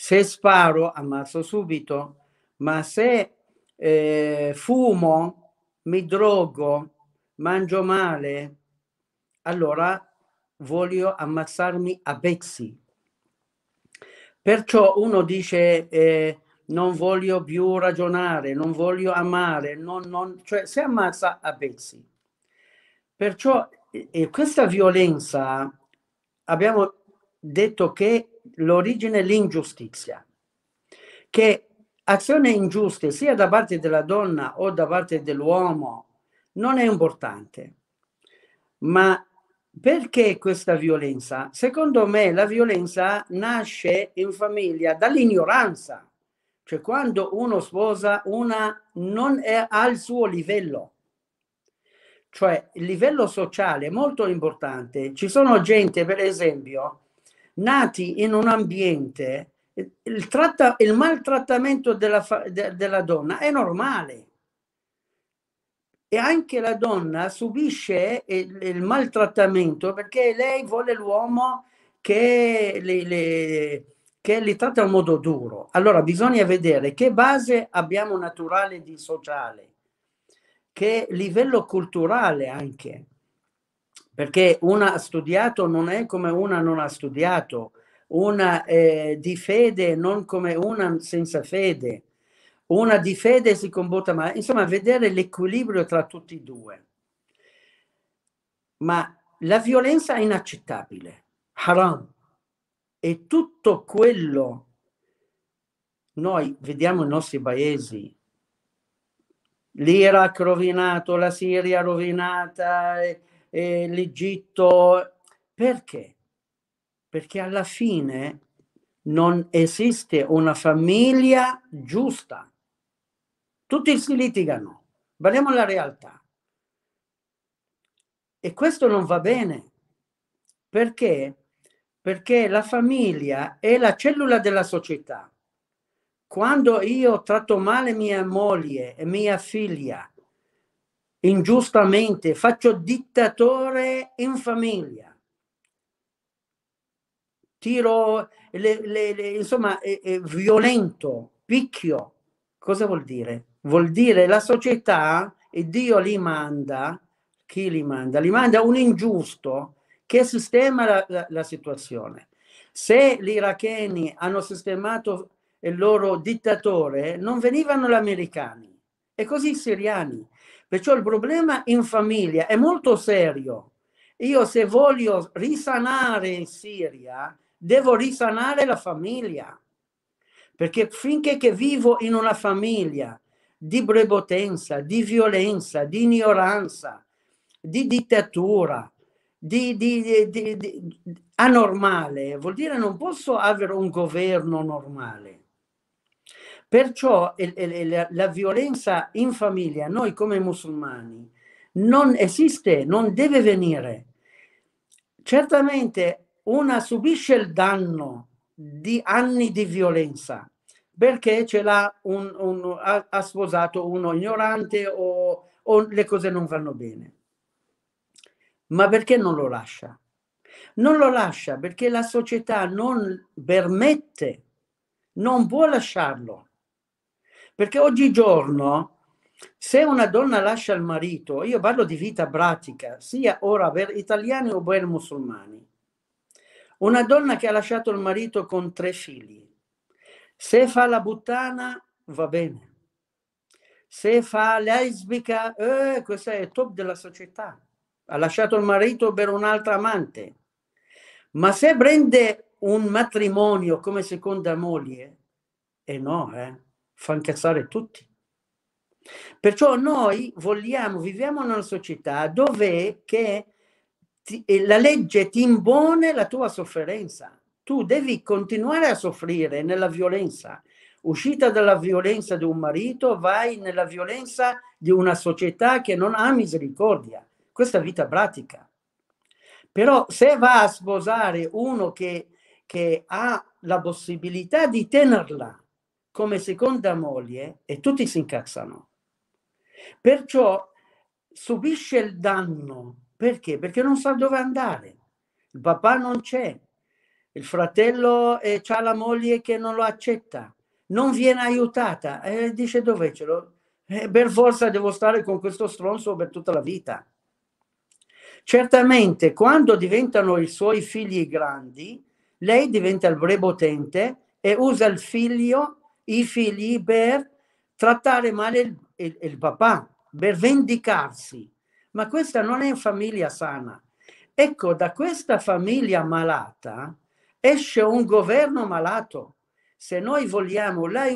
se sparo, ammazzo subito, ma se eh, fumo, mi drogo, mangio male, allora voglio ammazzarmi a pezzi. Perciò uno dice eh, non voglio più ragionare, non voglio amare, non, non, cioè si ammazza a pezzi. Perciò eh, questa violenza abbiamo detto che l'origine dell'ingiustizia, che azioni ingiuste sia da parte della donna o da parte dell'uomo non è importante, ma perché questa violenza? Secondo me la violenza nasce in famiglia dall'ignoranza, cioè quando uno sposa una non è al suo livello. Cioè il livello sociale è molto importante. Ci sono gente, per esempio, nati in un ambiente, il, tratta, il maltrattamento della, de, della donna è normale. E anche la donna subisce il, il maltrattamento perché lei vuole l'uomo che le, le che li tratta in modo duro. Allora bisogna vedere che base abbiamo naturale di sociale, che livello culturale anche perché una ha studiato non è come una non ha studiato, una eh, di fede non come una senza fede, una di fede si comporta male, insomma vedere l'equilibrio tra tutti e due. Ma la violenza è inaccettabile, haram, e tutto quello noi vediamo i nostri paesi, l'Iraq rovinato, la Siria rovinata, eh, l'Egitto. Perché? Perché alla fine non esiste una famiglia giusta. Tutti si litigano, parliamo la realtà. E questo non va bene. Perché? Perché la famiglia è la cellula della società. Quando io tratto male mia moglie e mia figlia, ingiustamente, faccio dittatore in famiglia, tiro, le, le, le, insomma, è, è violento, picchio. Cosa vuol dire? Vuol dire la società e Dio li manda, chi li manda? Li manda un ingiusto che sistema la, la, la situazione. Se gli iracheni hanno sistemato il loro dittatore, non venivano gli americani e così i siriani Perciò il problema in famiglia è molto serio. Io se voglio risanare in Siria, devo risanare la famiglia. Perché finché che vivo in una famiglia di prepotenza, di violenza, di ignoranza, di dittatura, di, di, di, di anormale, vuol dire non posso avere un governo normale. Perciò la violenza in famiglia, noi come musulmani, non esiste, non deve venire. Certamente una subisce il danno di anni di violenza perché ce l'ha un, un, ha, ha sposato uno ignorante o, o le cose non vanno bene. Ma perché non lo lascia? Non lo lascia perché la società non permette, non può lasciarlo perché oggigiorno, se una donna lascia il marito, io parlo di vita pratica, sia ora per italiani o per musulmani, una donna che ha lasciato il marito con tre figli, se fa la buttana va bene, se fa lesbica, eh, questo è il top della società, ha lasciato il marito per un'altra amante, ma se prende un matrimonio come seconda moglie, e eh no, eh fa incazzare tutti. Perciò noi vogliamo, viviamo in una società dove ti, eh, la legge ti impone la tua sofferenza. Tu devi continuare a soffrire nella violenza. Uscita dalla violenza di un marito, vai nella violenza di una società che non ha misericordia. Questa è vita pratica. Però se va a sposare uno che, che ha la possibilità di tenerla, come seconda moglie e tutti si incazzano. Perciò subisce il danno. Perché? Perché non sa dove andare. Il papà non c'è. Il fratello eh, ha la moglie che non lo accetta. Non viene aiutata. E eh, dice dove ce l'ho? Eh, per forza devo stare con questo stronzo per tutta la vita. Certamente quando diventano i suoi figli grandi, lei diventa il prepotente e usa il figlio i figli per trattare male il, il, il papà, per vendicarsi. Ma questa non è una famiglia sana. Ecco, da questa famiglia malata esce un governo malato. Se noi vogliamo, cioè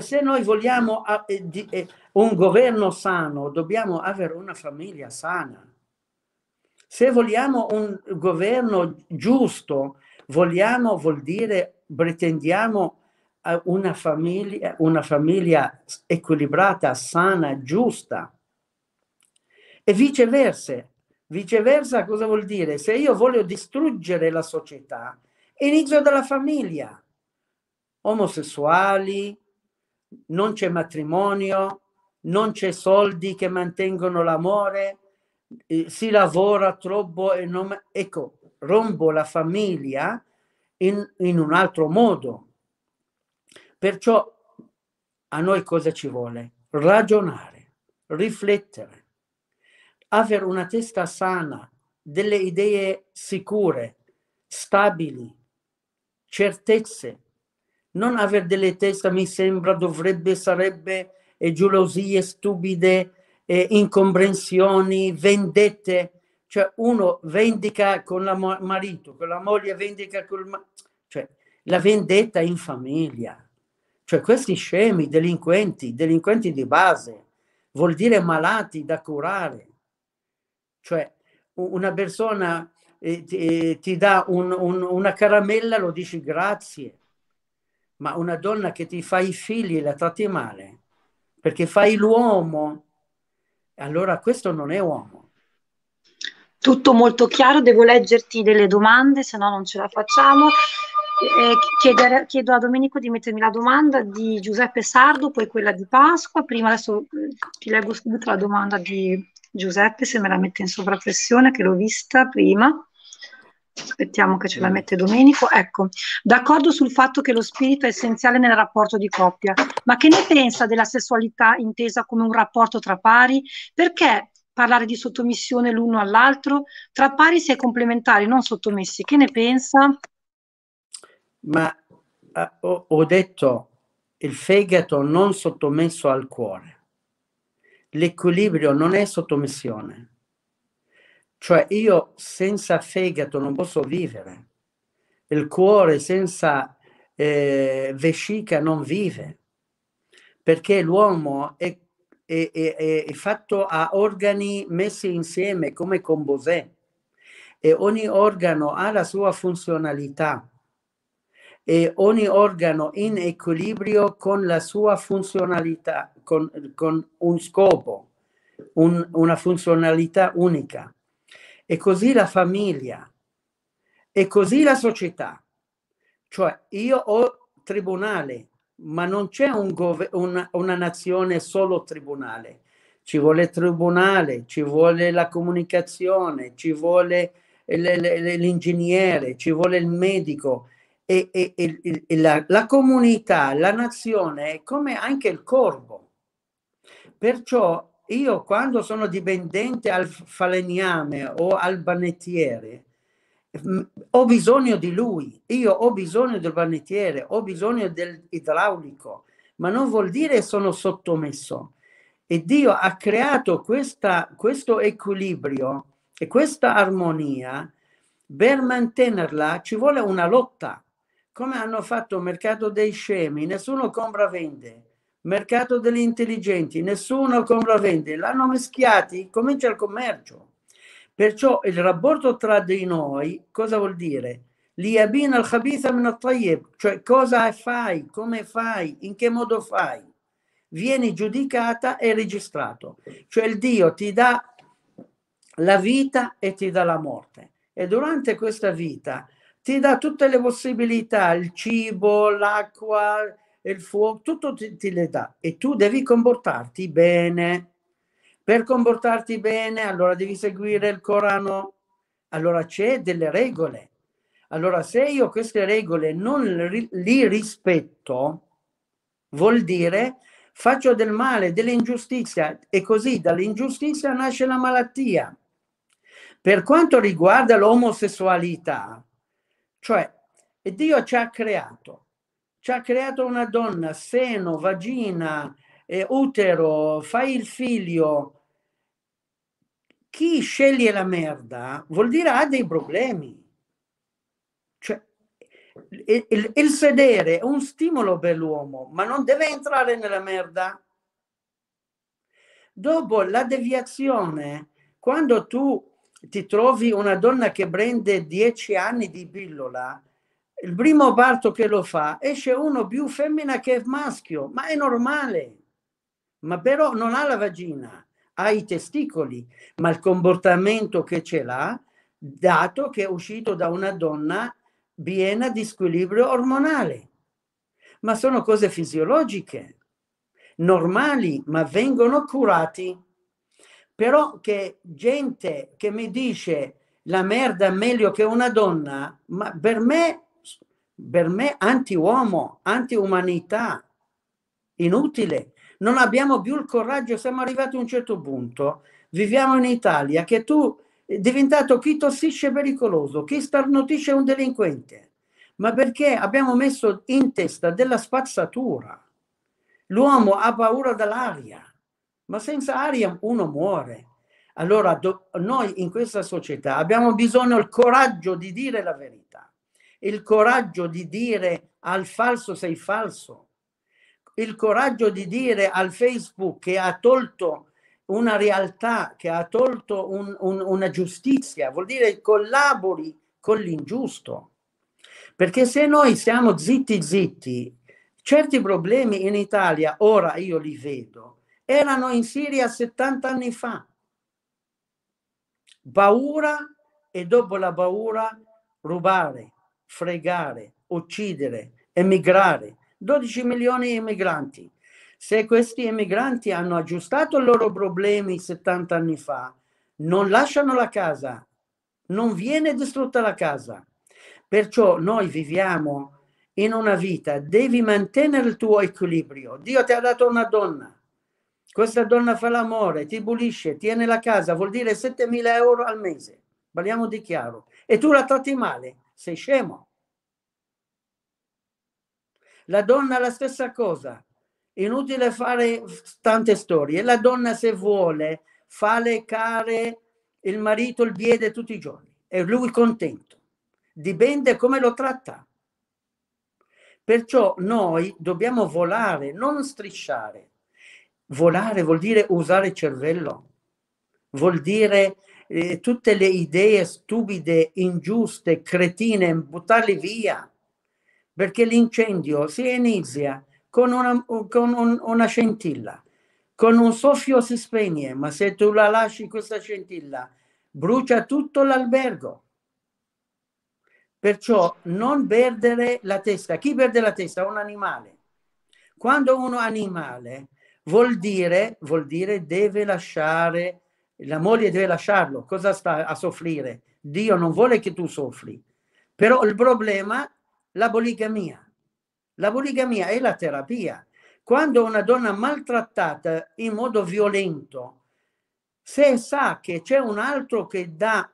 se noi vogliamo eh, eh, un governo sano, dobbiamo avere una famiglia sana. Se vogliamo un governo giusto, Vogliamo vuol dire, pretendiamo eh, una famiglia, una famiglia equilibrata, sana, giusta. E viceversa. Viceversa cosa vuol dire? Se io voglio distruggere la società, inizio dalla famiglia. Omosessuali, non c'è matrimonio, non c'è soldi che mantengono l'amore, eh, si lavora troppo e non... Ecco, rompo la famiglia in, in un altro modo. Perciò a noi cosa ci vuole? Ragionare, riflettere, avere una testa sana, delle idee sicure, stabili, certezze. Non avere delle teste, mi sembra, dovrebbe, sarebbe, e gelosie stupide, e incomprensioni, vendette. Cioè uno vendica con il marito, con la moglie vendica col marito. Cioè la vendetta in famiglia. Cioè questi scemi, delinquenti, delinquenti di base, vuol dire malati da curare. Cioè una persona eh, ti, eh, ti, dà un, un, una caramella, lo dici grazie, ma una donna che ti fa i figli la tratti male, perché fai l'uomo, allora questo non è uomo tutto molto chiaro, devo leggerti delle domande, se no non ce la facciamo. Eh, chiedere, chiedo a Domenico di mettermi la domanda di Giuseppe Sardo, poi quella di Pasqua. Prima adesso eh, ti leggo subito la domanda di Giuseppe, se me la mette in sovrappressione, che l'ho vista prima. Aspettiamo che ce la mette Domenico. Ecco, d'accordo sul fatto che lo spirito è essenziale nel rapporto di coppia, ma che ne pensa della sessualità intesa come un rapporto tra pari? Perché parlare di sottomissione l'uno all'altro, tra pari si è complementari, non sottomessi. Che ne pensa? Ma eh, ho, ho detto il fegato non sottomesso al cuore. L'equilibrio non è sottomissione. Cioè io senza fegato non posso vivere. Il cuore senza eh, vescica non vive. Perché l'uomo è è, è, è fatto a organi messi insieme come con Bosè e ogni organo ha la sua funzionalità e ogni organo in equilibrio con la sua funzionalità, con, con un scopo, un, una funzionalità unica. E così la famiglia, e così la società. Cioè io ho tribunale, ma non c'è un gov- una, una nazione solo tribunale. Ci vuole tribunale, ci vuole la comunicazione, ci vuole l'ingegnere, ci vuole il medico e, e, e, e la, la, comunità, la nazione è come anche il corpo. Perciò io quando sono dipendente al falegname o al banettiere, Mm, ho bisogno di lui, io ho bisogno del panettiere, ho bisogno dell'idraulico, ma non vuol dire sono sottomesso. E Dio ha creato questa, questo equilibrio e questa armonia, per mantenerla ci vuole una lotta, come hanno fatto mercato dei scemi, nessuno compra vende, mercato degli intelligenti, nessuno compra vende, l'hanno mischiati, comincia il commercio. Perciò il rapporto tra di noi cosa vuol dire? Liabin al khabitha min al cioè cosa fai, come fai, in che modo fai. Vieni giudicata e registrato. Cioè il Dio ti dà la vita e ti dà la morte. E durante questa vita ti dà tutte le possibilità, il cibo, l'acqua, il fuoco, tutto ti, ti le dà. E tu devi comportarti bene, per comportarti bene, allora devi seguire il Corano, allora c'è delle regole. Allora se io queste regole non li rispetto, vuol dire faccio del male, dell'ingiustizia e così dall'ingiustizia nasce la malattia. Per quanto riguarda l'omosessualità, cioè Dio ci ha creato, ci ha creato una donna, seno, vagina, eh, utero, fai il figlio, chi sceglie la merda vuol dire ha dei problemi. Cioè, il, il sedere è un stimolo per l'uomo, ma non deve entrare nella merda. Dopo la deviazione, quando tu ti trovi una donna che prende dieci anni di pillola, il primo parto che lo fa esce uno più femmina che maschio, ma è normale, ma però non ha la vagina ha i testicoli, ma il comportamento che ce l'ha, dato che è uscito da una donna piena di squilibrio ormonale. Ma sono cose fisiologiche, normali, ma vengono curati. Però che gente che mi dice la merda meglio che una donna, ma per me, per me anti-uomo, anti-umanità, inutile non abbiamo più il coraggio, siamo arrivati a un certo punto, viviamo in Italia, che tu è eh, diventato chi tossisce pericoloso, chi starnutisce un delinquente, ma perché abbiamo messo in testa della spazzatura. L'uomo ha paura dell'aria, ma senza aria uno muore. Allora do, noi in questa società abbiamo bisogno del coraggio di dire la verità, il coraggio di dire al falso sei falso, il coraggio di dire al Facebook che ha tolto una realtà, che ha tolto un, un, una giustizia, vuol dire collabori con l'ingiusto. Perché se noi siamo zitti zitti, certi problemi in Italia, ora io li vedo, erano in Siria 70 anni fa. Paura e dopo la paura rubare, fregare, uccidere, emigrare, 12 milioni di emigranti. Se questi emigranti hanno aggiustato i loro problemi 70 anni fa, non lasciano la casa, non viene distrutta la casa. Perciò noi viviamo in una vita, devi mantenere il tuo equilibrio. Dio ti ha dato una donna, questa donna fa l'amore, ti pulisce, tiene la casa, vuol dire 7.000 euro al mese, parliamo di chiaro, e tu la tratti male, sei scemo. La donna la stessa cosa. Inutile fare tante storie. La donna se vuole fa lecare il marito il piede tutti i giorni e lui contento. Dipende come lo tratta. Perciò noi dobbiamo volare, non strisciare. Volare vuol dire usare il cervello, vuol dire eh, tutte le idee stupide, ingiuste, cretine, buttarle via perché l'incendio si inizia con una, con un, una scintilla, con un soffio si spegne, ma se tu la lasci questa scintilla brucia tutto l'albergo. Perciò non perdere la testa. Chi perde la testa? Un animale. Quando uno animale vuol dire, vuol dire deve lasciare, la moglie deve lasciarlo. Cosa sta a soffrire? Dio non vuole che tu soffri. Però il problema la poligamia. La poligamia è la terapia. Quando una donna maltrattata in modo violento, se sa che c'è un altro che dà,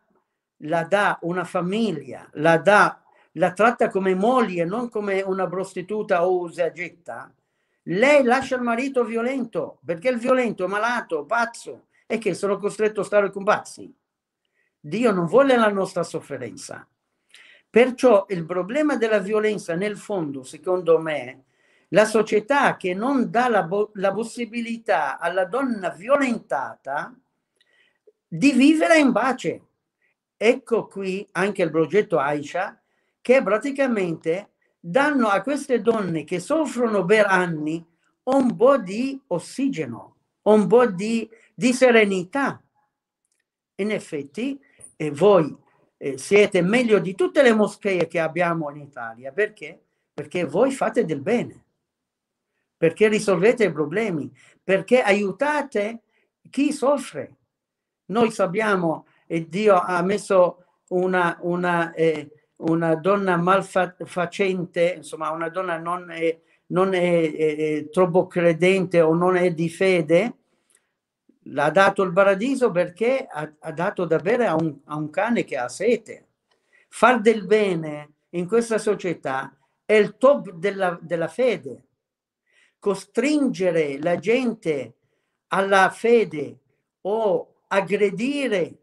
la dà una famiglia, la dà, la tratta come moglie, non come una prostituta o usagetta, lei lascia il marito violento, perché il violento è malato, pazzo, e che sono costretto a stare con pazzi. Dio non vuole la nostra sofferenza. Perciò il problema della violenza, nel fondo, secondo me, la società che non dà la, bo- la possibilità alla donna violentata di vivere in pace. Ecco qui anche il progetto Aisha, che praticamente danno a queste donne che soffrono per anni un po' di ossigeno, un po' di, di serenità. In effetti, e eh, voi eh, siete meglio di tutte le moschee che abbiamo in Italia. Perché? Perché voi fate del bene, perché risolvete i problemi, perché aiutate chi soffre. Noi sappiamo che Dio ha messo una, una, eh, una donna malfacente, insomma una donna non, è, non è, è, eh, è eh, troppo credente o non è di fede, l'ha dato il paradiso perché ha, ha dato da bere a un, a un cane che ha sete. Far del bene in questa società è il top della, della fede. Costringere la gente alla fede o aggredire,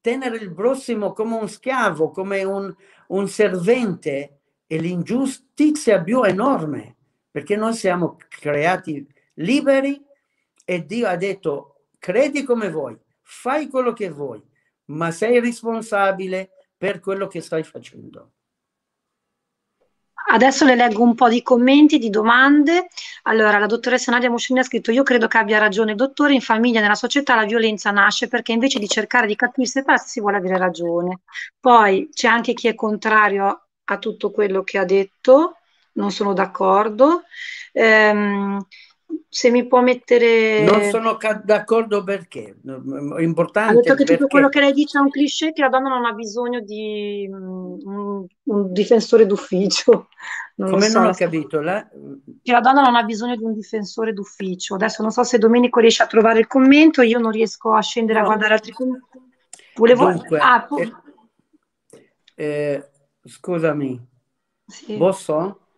tenere il prossimo come un schiavo, come un, un servente, è l'ingiustizia più enorme, perché noi siamo creati liberi e Dio ha detto credi come vuoi, fai quello che vuoi, ma sei responsabile per quello che stai facendo. Adesso le leggo un po' di commenti, di domande. Allora, la dottoressa Nadia Muscini ha scritto: Io credo che abbia ragione, dottore. In famiglia, nella società, la violenza nasce perché invece di cercare di capirsi e farsi, si vuole avere ragione. Poi c'è anche chi è contrario a tutto quello che ha detto, non sono d'accordo. Ehm, se mi può mettere... Non sono d'accordo perché, è importante... Ha detto che perché... tutto quello che lei dice è un cliché, che la donna non ha bisogno di mm, un, un difensore d'ufficio. Non Come so, non ho capito? La... Che la donna non ha bisogno di un difensore d'ufficio. Adesso non so se Domenico riesce a trovare il commento, io non riesco a scendere no. a guardare altri commenti. Volevo... Dunque, ah, po... eh, eh, scusami, sì. posso?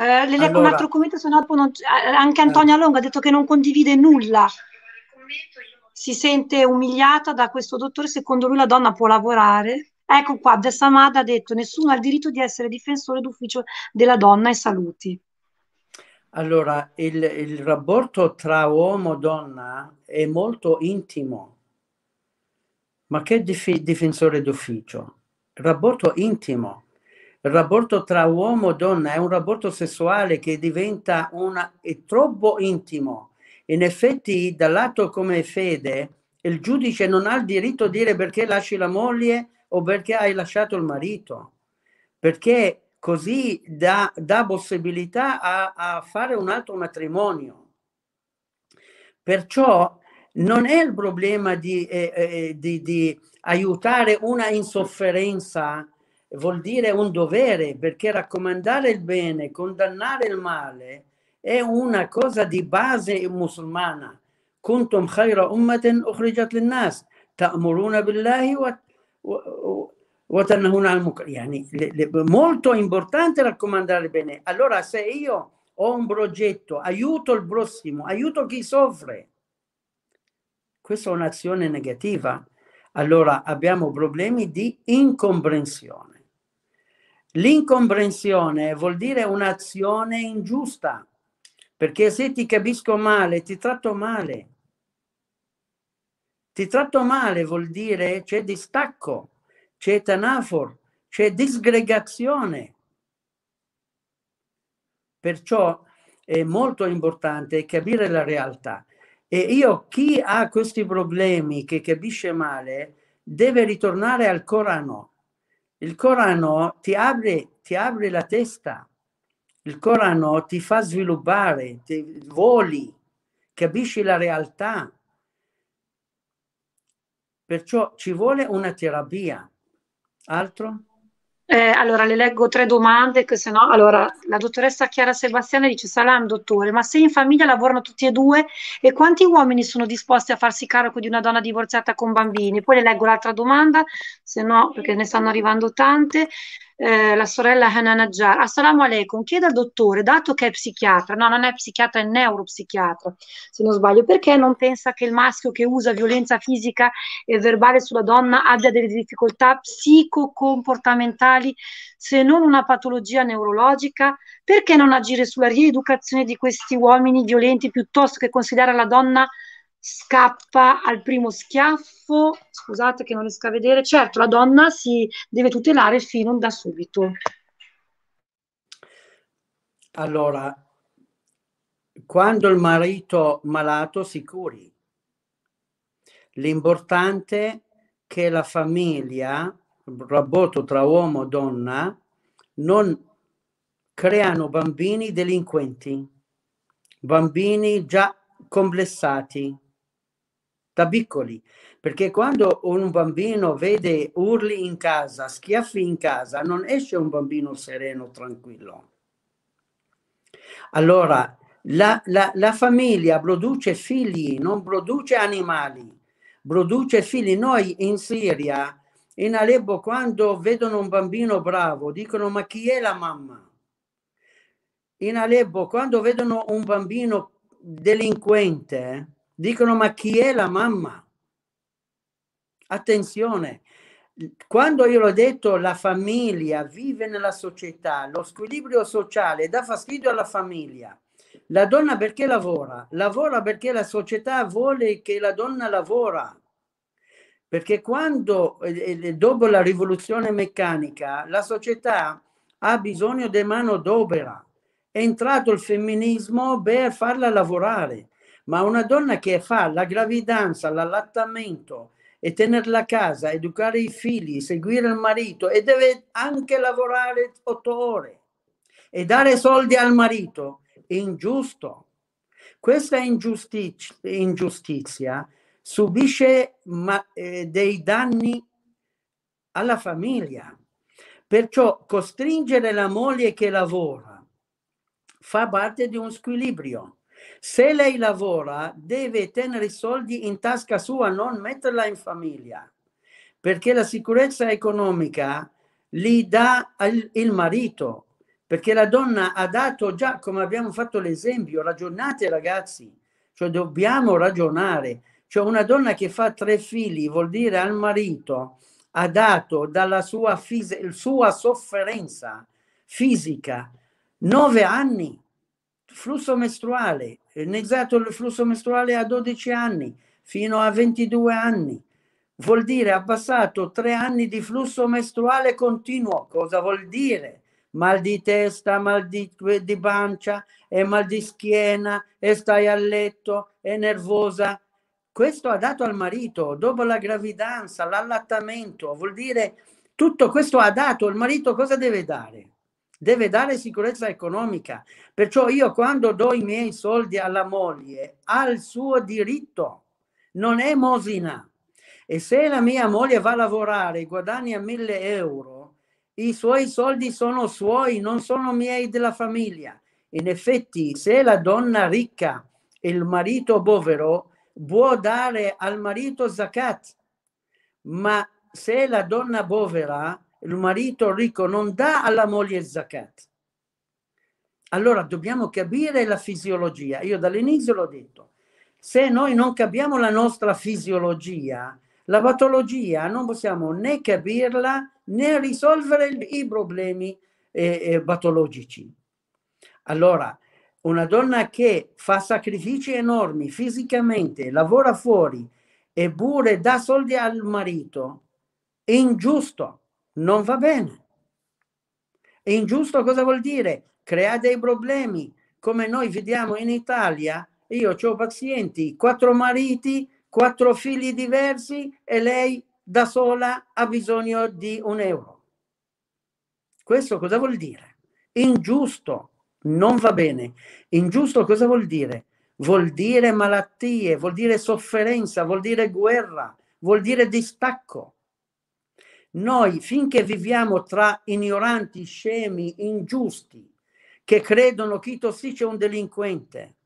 Eh, le allora, un altro commento, se no eh, anche eh. Antonia Longo ha detto che non condivide nulla. Si sente umiliata da questo dottore, secondo lui la donna può lavorare. Ecco qua, De Samada ha detto nessuno ha il diritto di essere difensore d'ufficio della donna e saluti. Allora, il, il rapporto tra uomo e donna è molto intimo. Ma che dif- difensore d'ufficio? Rapporto intimo il rapporto tra uomo e donna è un rapporto sessuale che diventa una, è troppo intimo. In effetti, dal lato come fede, il giudice non ha il diritto di dire perché lasci la moglie o perché hai lasciato il marito, perché così dà, dà possibilità a, a fare un altro matrimonio. Perciò non è il problema di, eh, eh, di, di aiutare una insofferenza vuol dire un dovere, perché raccomandare il bene, condannare il male, è una cosa di base musulmana. كنتم خير أمة أخرجت للناس تأمرون بالله وتنهون عن المنكر يعني molto importante raccomandare il bene allora se io ho un progetto aiuto il prossimo aiuto chi soffre questa è un'azione negativa allora abbiamo problemi di incomprensione L'incomprensione vuol dire un'azione ingiusta, perché se ti capisco male, ti tratto male. Ti tratto male vuol dire c'è distacco, c'è tanafor, c'è disgregazione. Perciò è molto importante capire la realtà. E io, chi ha questi problemi, che capisce male, deve ritornare al Corano il Corano ti apre, ti apre la testa, il Corano ti fa sviluppare, ti voli, capisci la realtà. Perciò ci vuole una terapia. Altro? Eh, allora, le leggo tre domande, che se no, allora, la dottoressa Chiara Sebastiana dice, Salam, dottore, ma se in famiglia lavorano tutti e due, e quanti uomini sono disposti a farsi carico di una donna divorziata con bambini? Poi le leggo l'altra domanda, se no, perché ne stanno arrivando tante eh, la sorella Hannah Najjar, assalamu alaikum, chiede al dottore, dato che è psichiatra, no non è psichiatra, è neuropsichiatra, se non sbaglio, perché non pensa che il maschio che usa violenza fisica e verbale sulla donna abbia delle difficoltà psicocomportamentali se non una patologia neurologica? Perché non agire sulla rieducazione di questi uomini violenti piuttosto che considerare la donna scappa al primo schiaffo, scusate che non riesco a vedere, certo la donna si deve tutelare fino da subito. Allora, quando il marito malato si curi, l'importante è che la famiglia, il rapporto tra uomo e donna, non creano bambini delinquenti, bambini già complessati, da piccoli, perché quando un bambino vede urli in casa, schiaffi in casa, non esce un bambino sereno, tranquillo. Allora, la, la, la famiglia produce figli, non produce animali, produce figli. Noi in Siria, in Aleppo, quando vedono un bambino bravo, dicono ma chi è la mamma? In Aleppo, quando vedono un bambino delinquente, dicono ma chi è la mamma? Attenzione, quando io l'ho detto, la famiglia vive nella società, lo squilibrio sociale dà fastidio alla famiglia. La donna perché lavora? Lavora perché la società vuole che la donna lavora. Perché quando, eh, eh, eh, dopo la rivoluzione meccanica, la società ha bisogno di mano d'opera. È entrato il femminismo per farla lavorare ma una donna che fa la gravidanza, l'allattamento e tenerla a casa, educare i figli, seguire il marito e deve anche lavorare otto ore e dare soldi al marito è ingiusto. Questa ingiustizia, ingiustizia subisce ma, eh, dei danni alla famiglia. Perciò costringere la moglie che lavora fa parte di un squilibrio se lei lavora, deve tenere i soldi in tasca sua, non metterla in famiglia, perché la sicurezza economica li dà il marito, perché la donna ha dato già, come abbiamo fatto l'esempio, ragionate ragazzi, cioè dobbiamo ragionare, cioè una donna che fa tre figli vuol dire al marito ha dato dalla sua, fis- sua sofferenza fisica nove anni flusso mestruale, negato il flusso mestruale a 12 anni fino a 22 anni. Vuol dire ha passato tre anni di flusso mestruale continuo. Cosa vuol dire? Mal di testa, mal di, di pancia e mal di schiena e stai a letto, è nervosa. Questo ha dato al marito dopo la gravidanza, l'allattamento. Vuol dire tutto questo ha dato. Il marito cosa deve dare? deve dare sicurezza economica. Perciò io quando do i miei soldi alla moglie, ha il suo diritto, non è mosina. E se la mia moglie va a lavorare, guadagna mille euro, i suoi soldi sono suoi, non sono miei della famiglia. In effetti, se la donna ricca e il marito povero può dare al marito zakat, ma se la donna povera il marito ricco non dà alla moglie il zakat. Allora dobbiamo capire la fisiologia. Io dall'inizio l'ho detto, se noi non capiamo la nostra fisiologia, la patologia non possiamo né capirla né risolvere i problemi eh, eh, patologici. Allora, una donna che fa sacrifici enormi fisicamente, lavora fuori, eppure dà soldi al marito, è ingiusto non va bene. E ingiusto cosa vuol dire? Crea dei problemi, come noi vediamo in Italia. Io ho pazienti, quattro mariti, quattro figli diversi e lei da sola ha bisogno di un euro. Questo cosa vuol dire? Ingiusto, non va bene. Ingiusto cosa vuol dire? Vuol dire malattie, vuol dire sofferenza, vuol dire guerra, vuol dire distacco noi finché viviamo tra ignoranti, scemi, ingiusti, che credono che tossice è un delinquente,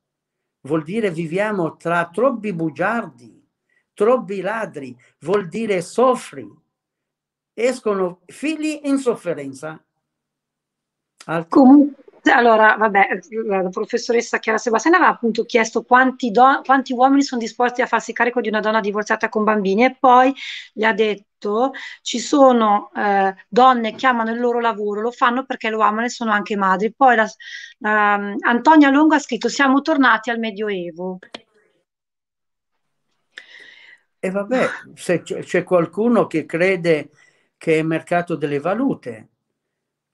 vuol dire viviamo tra troppi bugiardi, troppi ladri, vuol dire soffri. Escono figli in sofferenza. Altro. Comunque, allora, vabbè, la professoressa Chiara Sebastiana aveva appunto chiesto quanti, do- quanti uomini sono disposti a farsi carico di una donna divorziata con bambini e poi gli ha detto ci sono eh, donne che amano il loro lavoro, lo fanno perché lo amano e sono anche madri. Poi la, la, Antonia Longo ha scritto siamo tornati al Medioevo. E vabbè, se c'è qualcuno che crede che è mercato delle valute,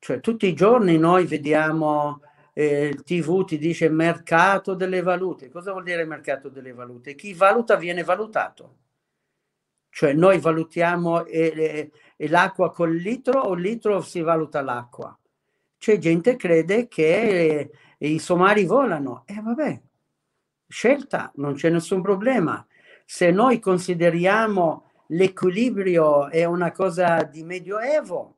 cioè, tutti i giorni noi vediamo eh, il TV ti dice mercato delle valute. Cosa vuol dire mercato delle valute? Chi valuta viene valutato. Cioè noi valutiamo eh, eh, eh l'acqua col litro o il litro si valuta l'acqua. C'è gente che crede che eh, i somari volano. E eh, vabbè, scelta, non c'è nessun problema. Se noi consideriamo l'equilibrio è una cosa di medioevo,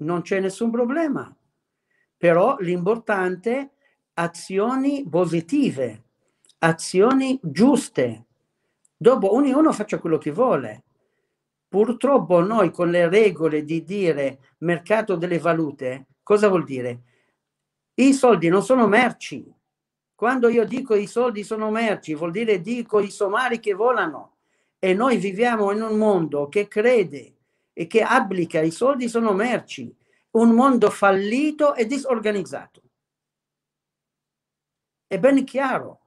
non c'è nessun problema. Però l'importante è azioni positive, azioni giuste. Dopo ognuno faccia quello che vuole. Purtroppo noi con le regole di dire mercato delle valute, cosa vuol dire? I soldi non sono merci. Quando io dico i soldi sono merci, vuol dire dico i somari che volano. E noi viviamo in un mondo che crede e che applica i soldi sono merci, un mondo fallito e disorganizzato. È ben chiaro.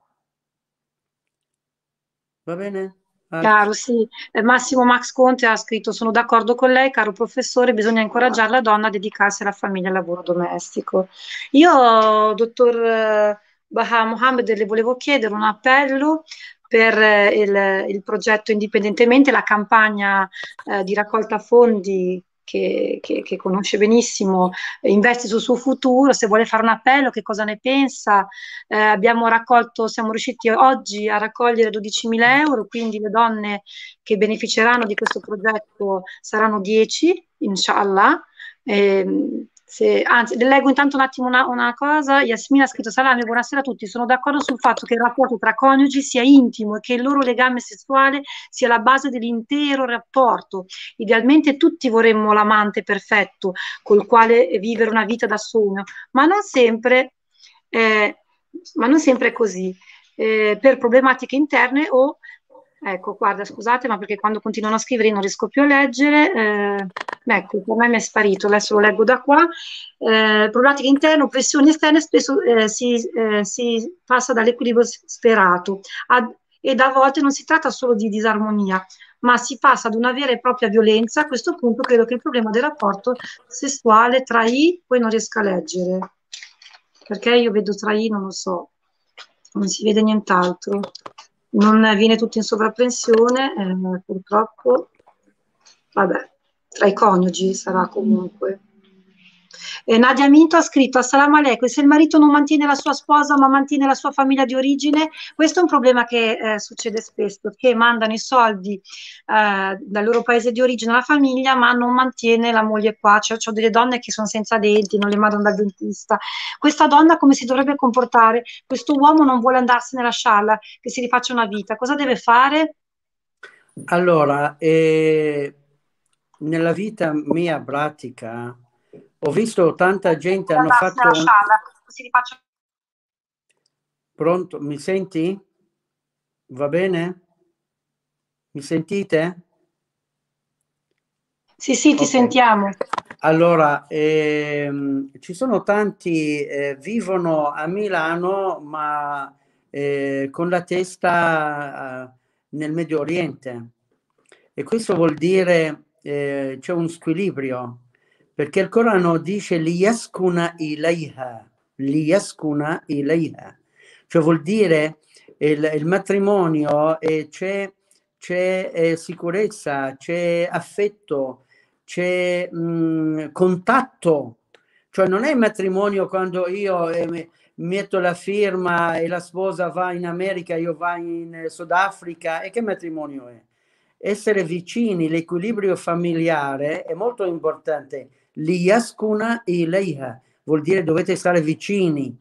Va bene? Ah. Chiaro, sì. Eh, Massimo Max Conte ha scritto: Sono d'accordo con lei, caro professore. Bisogna incoraggiare la donna a dedicarsi alla famiglia e al lavoro domestico. Io, dottor eh, Baha Mohammed, le volevo chiedere un appello per eh, il, il progetto Indipendentemente, la campagna eh, di raccolta fondi che, che, che, conosce benissimo, eh, investe sul suo futuro, se vuole fare un appello, che cosa ne pensa. Eh, abbiamo raccolto, siamo riusciti oggi a raccogliere 12.000 euro, quindi le donne che beneficeranno di questo progetto saranno 10, inshallah. Eh, se, anzi, leggo intanto un attimo una, una cosa. Yasmina ha scritto: Salame, buonasera a tutti. Sono d'accordo sul fatto che il rapporto tra coniugi sia intimo e che il loro legame sessuale sia la base dell'intero rapporto. Idealmente, tutti vorremmo l'amante perfetto col quale vivere una vita da sogno, ma non sempre, eh, ma non sempre è così. Eh, per problematiche interne o ecco guarda scusate ma perché quando continuano a scrivere non riesco più a leggere eh, ma ecco, per me mi è sparito, adesso lo leggo da qua. Eh, problematica interna, pressioni esterne, spesso eh, si, eh, si, passa dall'equilibrio sperato ad, ed a volte non si tratta solo di disarmonia, ma si passa ad una vera e propria violenza. A questo punto credo che il problema del rapporto sessuale tra i, poi non riesco a leggere, perché io vedo tra i, non lo so, non si vede nient'altro. Non viene tutto in sovrapprensione, eh, purtroppo. Vabbè tra i coniugi sarà comunque. Eh, Nadia Minto ha scritto Assalamu alaikum, se il marito non mantiene la sua sposa ma mantiene la sua famiglia di origine, questo è un problema che eh, succede spesso, che mandano i soldi eh, dal loro paese di origine alla famiglia ma non mantiene la moglie qua, cioè ho delle donne che sono senza denti, non le mandano dal dentista. Questa donna come si dovrebbe comportare? Questo uomo non vuole andarsene a lasciarla, che si rifaccia una vita, cosa deve fare? Allora, eh nella vita mia pratica ho visto tanta gente, hanno fatto... Pronto, mi senti? Va bene? Mi sentite? Sì, sì, ti okay. sentiamo. Allora, ehm, ci sono tanti, eh, vivono a Milano, ma eh, con la testa eh, nel Medio Oriente. E questo vuol dire eh, c'è un squilibrio, perché il Corano dice liyaskuna ilayha, liyaskuna ilayha, cioè vuol dire il, il matrimonio eh, c'è, c'è eh, sicurezza, c'è affetto, c'è mh, mm, contatto, cioè non è il matrimonio quando io eh, metto la firma e la sposa va in America, io va in eh, Sudafrica, e che matrimonio è? essere vicini, l'equilibrio familiare è molto importante. Liascuna ileiha vuol dire dovete stare vicini.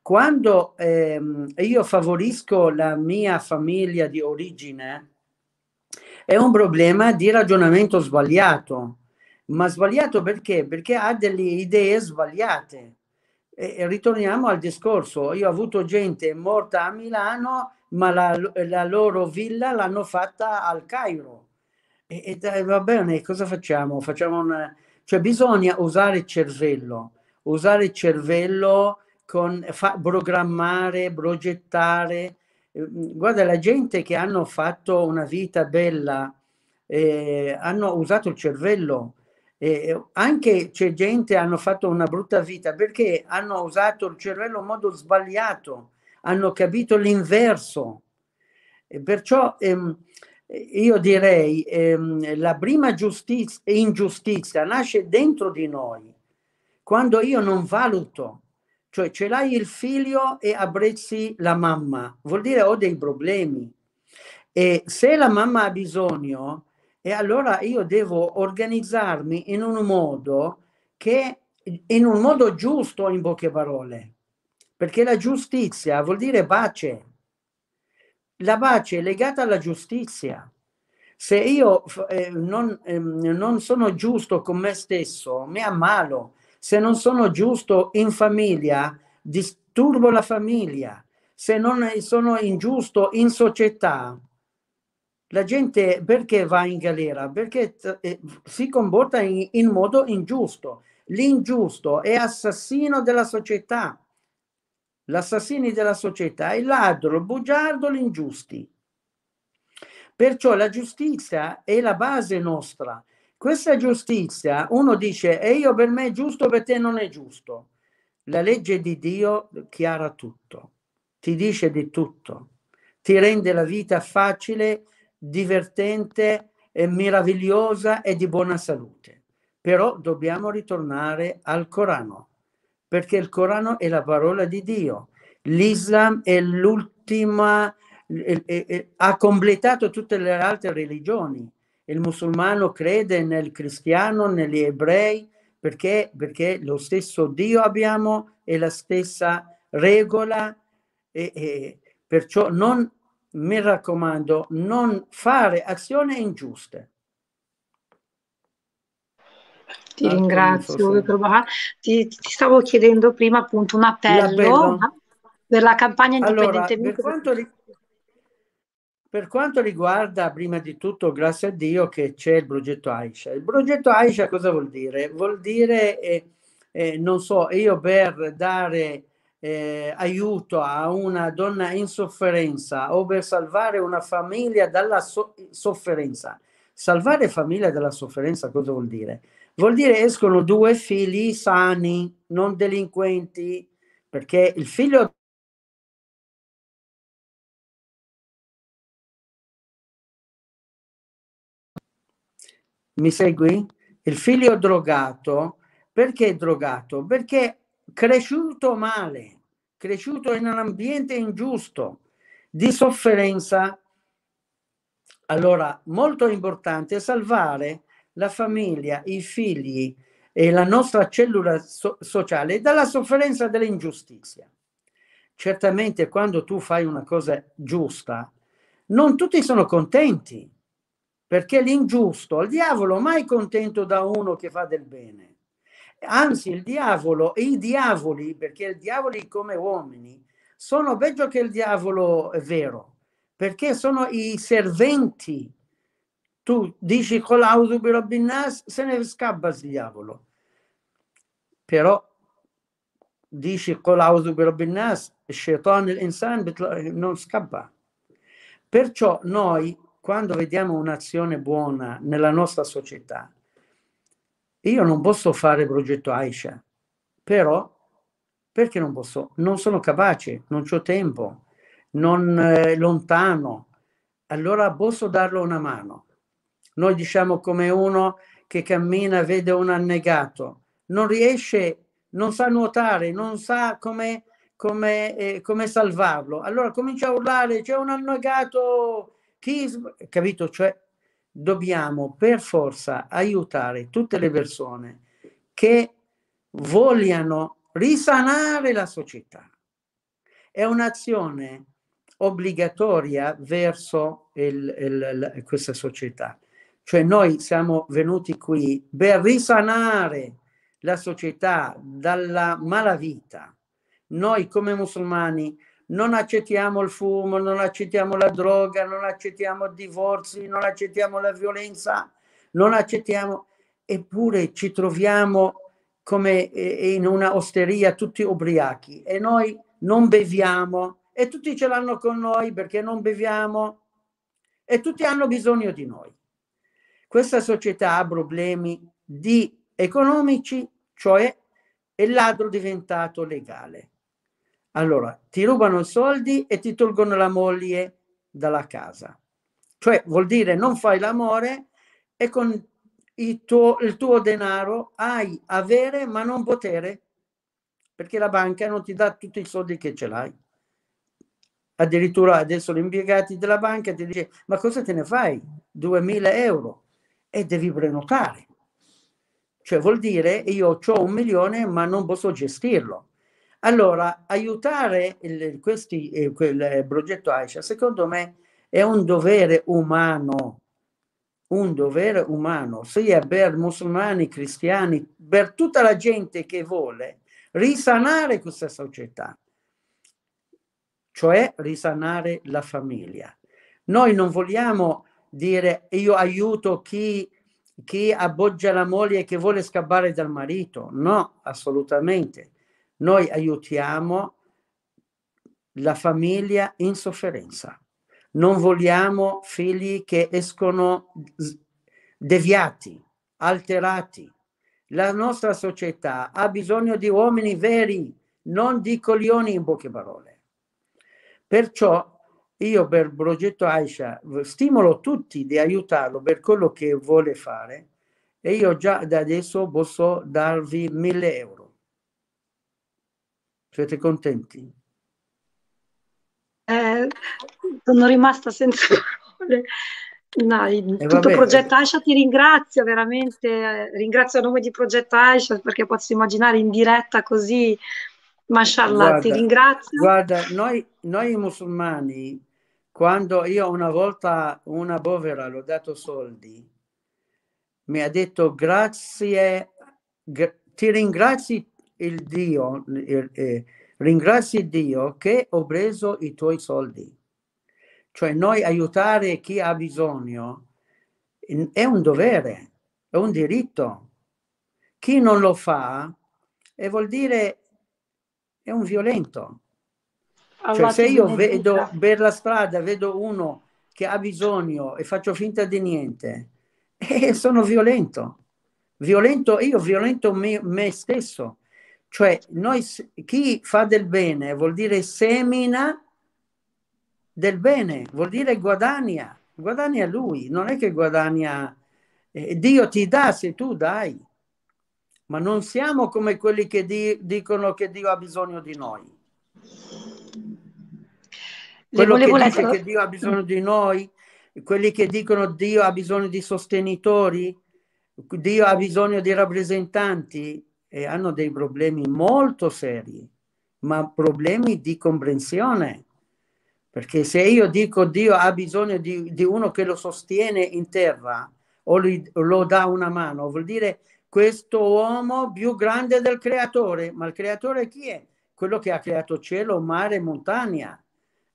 Quando ehm, io favorisco la mia famiglia di origine, è un problema di ragionamento sbagliato. Ma sbagliato perché? Perché ha delle idee sbagliate. E, e ritorniamo al discorso. Io ho avuto gente morta a Milano ma la, la loro villa l'hanno fatta al Cairo. E, e, va bene, cosa facciamo? facciamo una... cioè bisogna usare il cervello, usare il cervello con fa, programmare, progettare. Ehm, guarda, la gente che hanno fatto una vita bella, eh, hanno usato il cervello. Eh, anche c'è gente che hanno fatto una brutta vita perché hanno usato il cervello in modo sbagliato hanno capito l'inverso. E perciò ehm, io direi ehm, la prima giustizia, ingiustizia nasce dentro di noi, quando io non valuto, cioè ce l'hai il figlio e abbrezzi la mamma, vuol dire ho dei problemi. E se la mamma ha bisogno, e allora io devo organizzarmi in un modo che in un modo giusto, in poche parole perché la giustizia vuol dire pace. La pace è legata alla giustizia. Se io eh, non, eh, non sono giusto con me stesso, mi ammalo. Se non sono giusto in famiglia, disturbo la famiglia. Se non sono ingiusto in società, la gente perché va in galera? Perché eh, si comporta in, in modo ingiusto. L'ingiusto è assassino della società l'assassino della società, il ladro, il bugiardo, l'ingiusti. Perciò la giustizia è la base nostra. Questa giustizia, uno dice, e io per me è giusto, per te non è giusto. La legge di Dio chiara tutto, ti dice di tutto, ti rende la vita facile, divertente, e meravigliosa e di buona salute. Però dobbiamo ritornare al Corano perché il Corano è la parola di Dio. L'Islam è l'ultima, è, è, è, ha completato tutte le altre religioni. Il musulmano crede nel cristiano, negli ebrei, perché, perché lo stesso Dio abbiamo e la stessa regola. E, e, perciò non, mi raccomando, non fare azioni ingiuste ti ringrazio, so ti, ti, stavo chiedendo prima appunto un appello per la campagna indipendente. Allora, per, quanto ri... per quanto riguarda, prima di tutto, grazie a Dio che c'è il progetto Aisha. Il progetto Aisha cosa vuol dire? Vuol dire, eh, eh, non so, io per dare eh, aiuto a una donna in sofferenza o per salvare una famiglia dalla so- sofferenza. Salvare famiglia dalla sofferenza cosa vuol dire? Vuol dire escono due figli sani, non delinquenti, perché il figlio Mi segui? Il figlio drogato, perché drogato? Perché cresciuto male, cresciuto in un ambiente ingiusto, di sofferenza. Allora, molto importante salvare la famiglia, i figli e la nostra cellula so- sociale dalla sofferenza dell'ingiustizia. Certamente quando tu fai una cosa giusta, non tutti sono contenti, perché l'ingiusto, il diavolo mai contento da uno che fa del bene. Anzi, il diavolo e i diavoli, perché il diavolo come uomini, sono peggio che il diavolo vero, perché sono i serventi tu dici colaudu per Rabbin Nas, se ne scappa il diavolo. Però dici colaudu per Rabbin Nas, shaitan l'insan non scappa. Perciò noi, quando vediamo un'azione buona nella nostra società, io non posso fare progetto Aisha, però perché non posso? Non sono capace, non ho tempo, non eh, lontano. Allora posso darlo una mano noi diciamo come uno che cammina vede un annegato, non riesce, non sa nuotare, non sa come, come, eh, come salvarlo. Allora comincia a urlare, c'è un annegato, chi... capito? Cioè dobbiamo per forza aiutare tutte le persone che vogliano risanare la società. È un'azione obbligatoria verso il, il, la, questa società. Cioè noi siamo venuti qui per risanare la società dalla malavita. Noi come musulmani non accettiamo il fumo, non accettiamo la droga, non accettiamo divorzi, non accettiamo la violenza, non accettiamo, eppure ci troviamo come eh, in una osteria tutti ubriachi e noi non beviamo e tutti ce l'hanno con noi perché non beviamo e tutti hanno bisogno di noi. Questa società ha problemi di economici, cioè è ladro diventato legale. Allora, ti rubano i soldi e ti tolgono la moglie dalla casa. Cioè vuol dire non fai l'amore e con il tuo, il tuo denaro hai avere ma non potere, perché la banca non ti dà tutti i soldi che ce l'hai. Addirittura adesso gli impiegati della banca ti dicono ma cosa te ne fai? 2.000 euro e devi prenotare. Cioè vuol dire io ho un milione ma non posso gestirlo. Allora, aiutare il, questi, eh, quel progetto AICE, secondo me, è un dovere umano, un dovere umano, sia per musulmani, cristiani, per tutta la gente che vuole risanare questa società, cioè risanare la famiglia. Noi non vogliamo dire io aiuto chi, chi abboggia la moglie e che vuole scappare dal marito. No, assolutamente. Noi aiutiamo la famiglia in sofferenza. Non vogliamo figli che escono deviati, alterati. La nostra società ha bisogno di uomini veri, non di coglioni in poche parole. Perciò io per il progetto Aisha stimolo tutti di aiutarlo per quello che vuole fare e io già da adesso posso darvi mille euro. Siete contenti? Eh, sono rimasta senza parole. No, tutto bene. progetto Aisha ti ringrazio veramente, eh, ringrazio a nome di progetto Aisha perché posso immaginare in diretta così, mashallah, guarda, ti ringrazio. Guarda, noi, noi musulmani quando io una volta una povera l'ho dato soldi, mi ha detto grazie, gra- ti ringrazi il Dio, il, eh, ringrazi Dio che ho preso i tuoi soldi. Cioè noi aiutare chi ha bisogno è un dovere, è un diritto. Chi non lo fa, e vuol dire è un violento. Cioè, se io vedo per la strada, vedo uno che ha bisogno e faccio finta di niente, e eh, sono violento. Violento io, violento me, me stesso. Cioè, noi, chi fa del bene vuol dire semina del bene, vuol dire guadagna. Guadagna lui, non è che guadagna... Eh, Dio ti dà se tu dai. Ma non siamo come quelli che di, dicono che Dio ha bisogno di noi. Quello che dice che Dio ha bisogno di noi, quelli che dicono Dio ha bisogno di sostenitori, Dio ha bisogno di rappresentanti, e hanno dei problemi molto seri, ma problemi di comprensione. Perché se io dico Dio ha bisogno di, di uno che lo sostiene in terra o li, lo dà una mano, vuol dire questo uomo più grande del creatore, ma il creatore chi è? Quello che ha creato cielo, mare, e montagna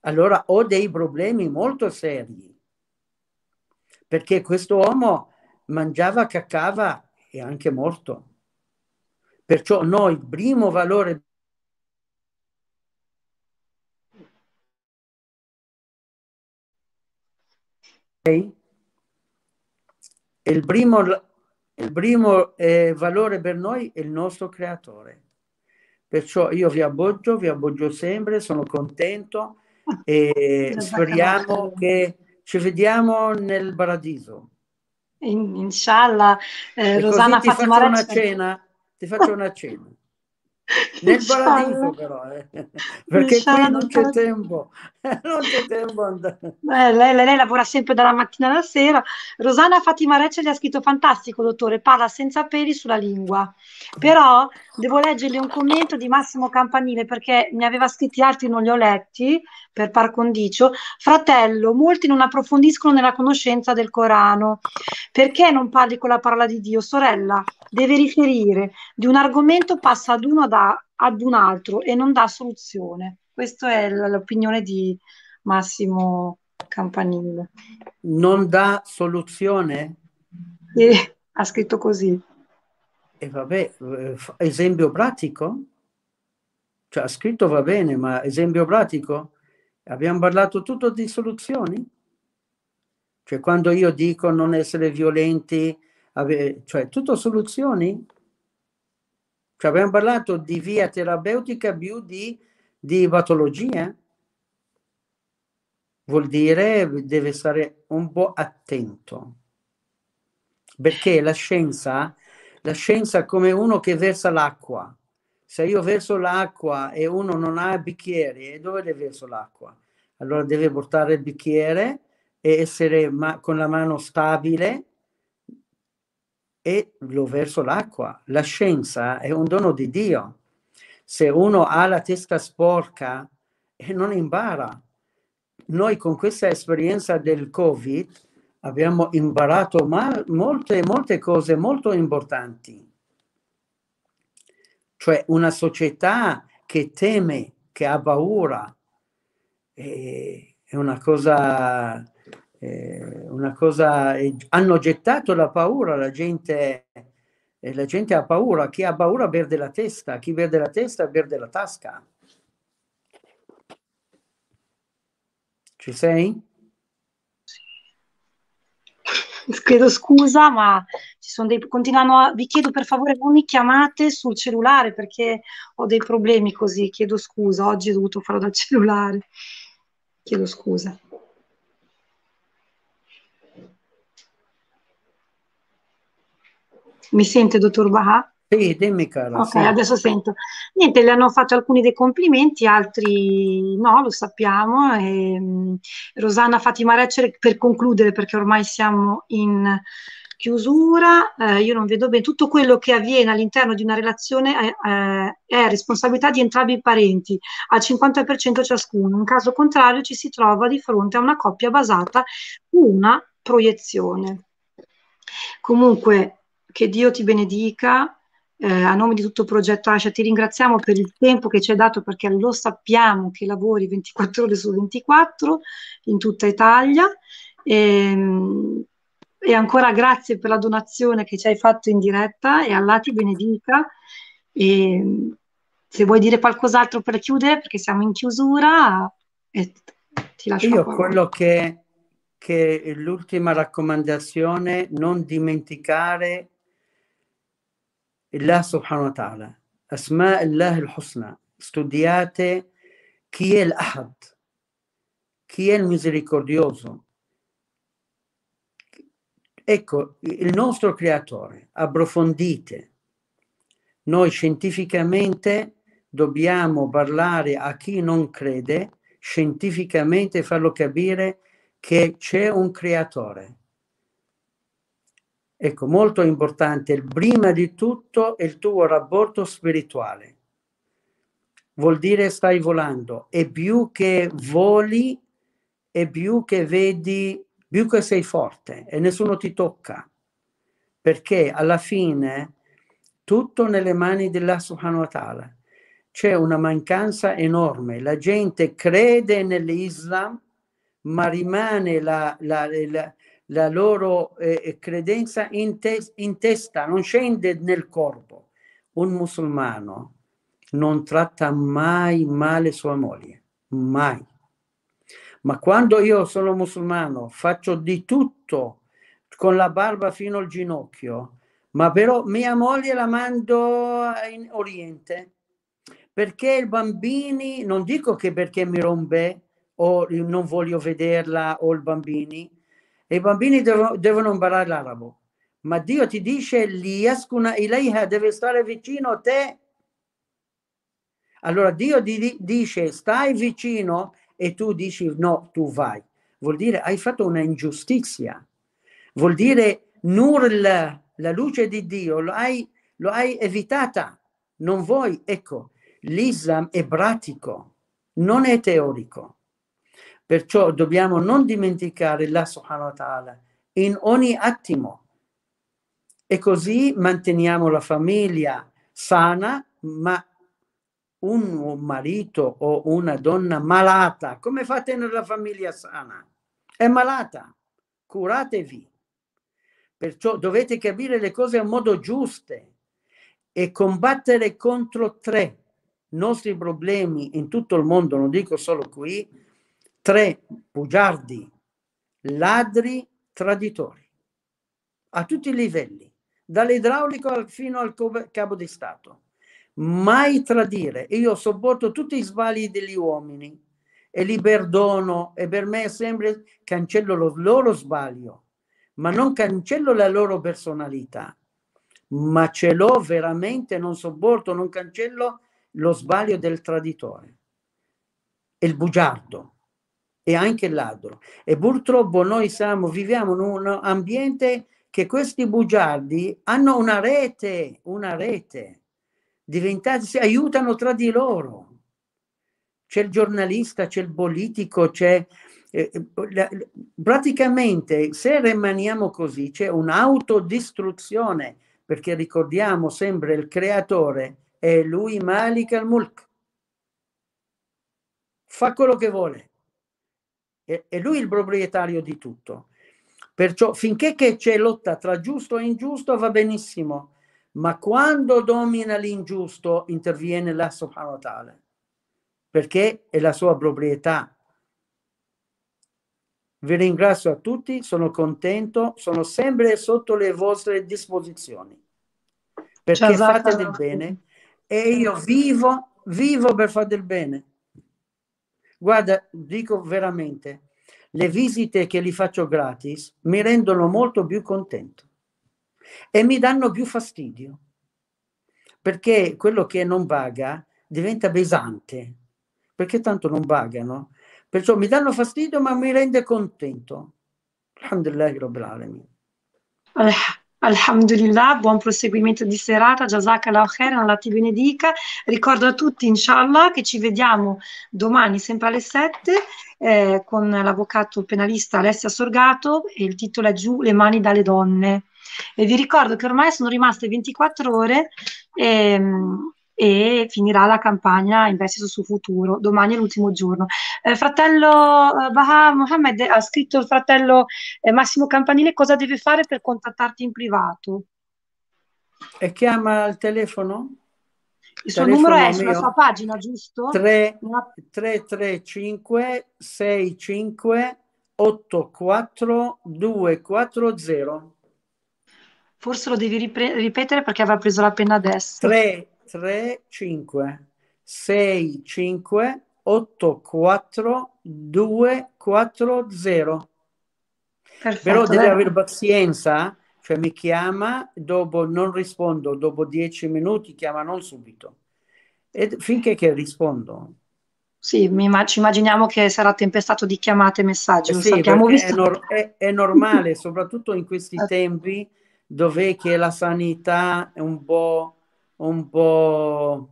allora ho dei problemi molto seri, perché questo uomo mangiava, caccava e anche morto. Perciò noi il primo valore il primo, il primo eh, valore per noi è il nostro creatore. Perciò io vi abboggio, vi abboggio sempre, sono contento e speriamo che ci vediamo nel paradiso. In, inshallah, eh, Rosana ti faccio una cena, ti faccio una cena. Nel paradiso però, eh. perché inshallah. qui non c'è tempo, non c'è tempo Beh, lei, lei, lavora sempre dalla mattina alla sera. Rosanna Fatima Recce le ha scritto fantastico, dottore, parla senza peli sulla lingua. Però devo leggerle un commento di Massimo Campanile perché ne aveva scritti altri, non li ho letti, per par condicio, fratello, molti non approfondiscono nella conoscenza del Corano. Perché non parli con la parola di Dio? Sorella, deve riferire. Di un argomento passa ad uno da, ad un altro e non dà soluzione. Questa è l'opinione di Massimo Campanile. Non dà soluzione? E, ha scritto così. E vabbè, eh, esempio pratico? Cioè, ha scritto va bene, ma esempio pratico? Abbiamo parlato tutto di soluzioni? Cioè quando io dico non essere violenti, cioè tutto soluzioni? Cioè abbiamo parlato di via terapeutica più di, di patologia? Vuol dire deve stare un po' attento, perché la scienza, la scienza è come uno che versa l'acqua se io verso l'acqua e uno non ha bicchieri, dove le verso l'acqua? Allora deve portare il bicchiere e essere ma- con la mano stabile e lo verso l'acqua. La scienza è un dono di Dio. Se uno ha la testa sporca e non impara, noi con questa esperienza del Covid abbiamo imparato mal- molte, molte cose molto importanti cioè una società che teme, che ha paura, eh, è una cosa, eh, una cosa eh, hanno gettato la paura, la gente, la gente ha paura, chi ha paura perde la testa, chi perde la testa perde la tasca. Ci sei? Chiedo scusa, ma dei, continuano a, vi chiedo per favore non mi chiamate sul cellulare perché ho dei problemi così, chiedo scusa, oggi ho dovuto farlo dal cellulare, chiedo scusa. Mi sente, dottor Baha? Sì, dimmi cara. Ok, sì. adesso sento. Niente, le hanno fatto alcuni dei complimenti, altri no, lo sappiamo. E, ehm, Rosanna Fatima Recce per concludere, perché ormai siamo in chiusura, eh, io non vedo bene, tutto quello che avviene all'interno di una relazione eh, è responsabilità di entrambi i parenti, al 50% ciascuno. In caso contrario ci si trova di fronte a una coppia basata su una proiezione. Comunque, che Dio ti benedica. Eh, a nome di tutto il progetto Ascia ti ringraziamo per il tempo che ci hai dato perché lo sappiamo che lavori 24 ore su 24 in tutta Italia. E, ehm, e ancora grazie per la donazione che ci hai fatto in diretta e Allah ti benedica. E se vuoi dire qualcos'altro per chiudere, perché siamo in chiusura, eh, ti lascio. Io quello che, che l'ultima raccomandazione, non dimenticare Allah subhanahu wa ta'ala, Asma Allah al-Husna, studiate chi è l'Ahad, chi è il misericordioso, Ecco, il nostro creatore, approfondite. Noi scientificamente dobbiamo parlare a chi non crede, scientificamente farlo capire che c'è un creatore. Ecco, molto importante, prima di tutto il tuo rapporto spirituale. Vuol dire stai volando e più che voli e più che vedi più che sei forte e nessuno ti tocca, perché alla fine tutto nelle mani dell'Allah subhanahu wa ta'ala. C'è una mancanza enorme, la gente crede nell'Islam, ma rimane la, la, la, la loro eh, eh credenza in, te- in testa, non scende nel corpo. Un musulmano non tratta mai male sua moglie, mai. Ma quando io sono musulmano faccio di tutto con la barba fino al ginocchio, ma però mia moglie la mando in Oriente perché i bambini, non dico che perché mi rompe o non voglio vederla o i bambini, i bambini devono, devono imparare l'arabo, ma Dio ti dice l'iascuna ilaiha deve stare vicino a te. Allora Dio di, dice stai vicino e tu dici no, tu vai. Vuol dire hai fatto una ingiustizia. Vuol dire nur la, la luce di Dio, lo hai, lo hai evitata. Non vuoi, ecco, l'Islam è pratico, non è teorico. Perciò dobbiamo non dimenticare la subhanahu wa ta'ala in ogni attimo. E così manteniamo la famiglia sana, ma un marito o una donna malata, come fate nella famiglia sana? È malata, curatevi. Perciò dovete capire le cose a modo giusto e combattere contro tre nostri problemi in tutto il mondo, non dico solo qui, tre bugiardi, ladri, traditori, a tutti i livelli, dall'idraulico fino al capo di Stato mai tradire. Io sopporto tutti i sbagli degli uomini e li perdono e per me sempre cancello lo loro sbaglio, ma non cancello la loro personalità, ma ce l'ho veramente, non sopporto, non cancello lo sbaglio del traditore, e il bugiardo e anche il ladro. E purtroppo noi siamo, viviamo in un ambiente che questi bugiardi hanno una rete, una rete diventati, si aiutano tra di loro. C'è il giornalista, c'è il politico, c'è... Eh, praticamente se rimaniamo così c'è un'autodistruzione, perché ricordiamo sempre il creatore è lui Malik al-Mulk. Fa quello che vuole. È, è lui il proprietario di tutto. Perciò finché c'è lotta tra giusto e ingiusto va benissimo ma quando domina l'ingiusto interviene la subhanahu perché è la sua proprietà. Vi ringrazio a tutti, sono contento, sono sempre sotto le vostre disposizioni, perché Ciao, fate del bene e io vivo, vivo per fare del bene. Guarda, dico veramente, le visite che li faccio gratis mi rendono molto più contento e mi danno più fastidio, perché quello che non paga diventa pesante, perché tanto non pagano. Perciò mi danno fastidio, ma mi rende contento. Alhamdulillah Rabbil Alhamdulillah, buon proseguimento di serata, Jazakallah khair, Allah ti benedica. Ricordo a tutti, inshallah, che ci vediamo domani sempre alle 7 eh, con l'avvocato penalista Alessia Sorgato e il titolo è Giù le mani dalle donne. E vi ricordo che ormai sono rimaste 24 ore e, ehm, e finirà la campagna Investi sul suo futuro. Domani è l'ultimo giorno. Eh, fratello eh, Baha Mohammed ha scritto il fratello eh, Massimo Campanile cosa deve fare per contattarti in privato. E chiama al telefono? Il suo numero è sulla mio. sua pagina, giusto? 335 65 84 240. Forse lo devi ripre- ripetere perché aveva preso la penna adesso. 3, 3, 5, 6, 5, 8, 4, 2, 4, 0. Perfetto, Però devi vero? avere pazienza, eh. cioè mi chiama, dopo non rispondo, dopo 10 minuti chiama non subito. E finché che rispondo. Sì, immag- ci immaginiamo che sarà tempestato di chiamate e messaggi. Eh sì, è, nor- è, è normale, soprattutto in questi esatto. tempi dov'è che la sanità è un po', un po',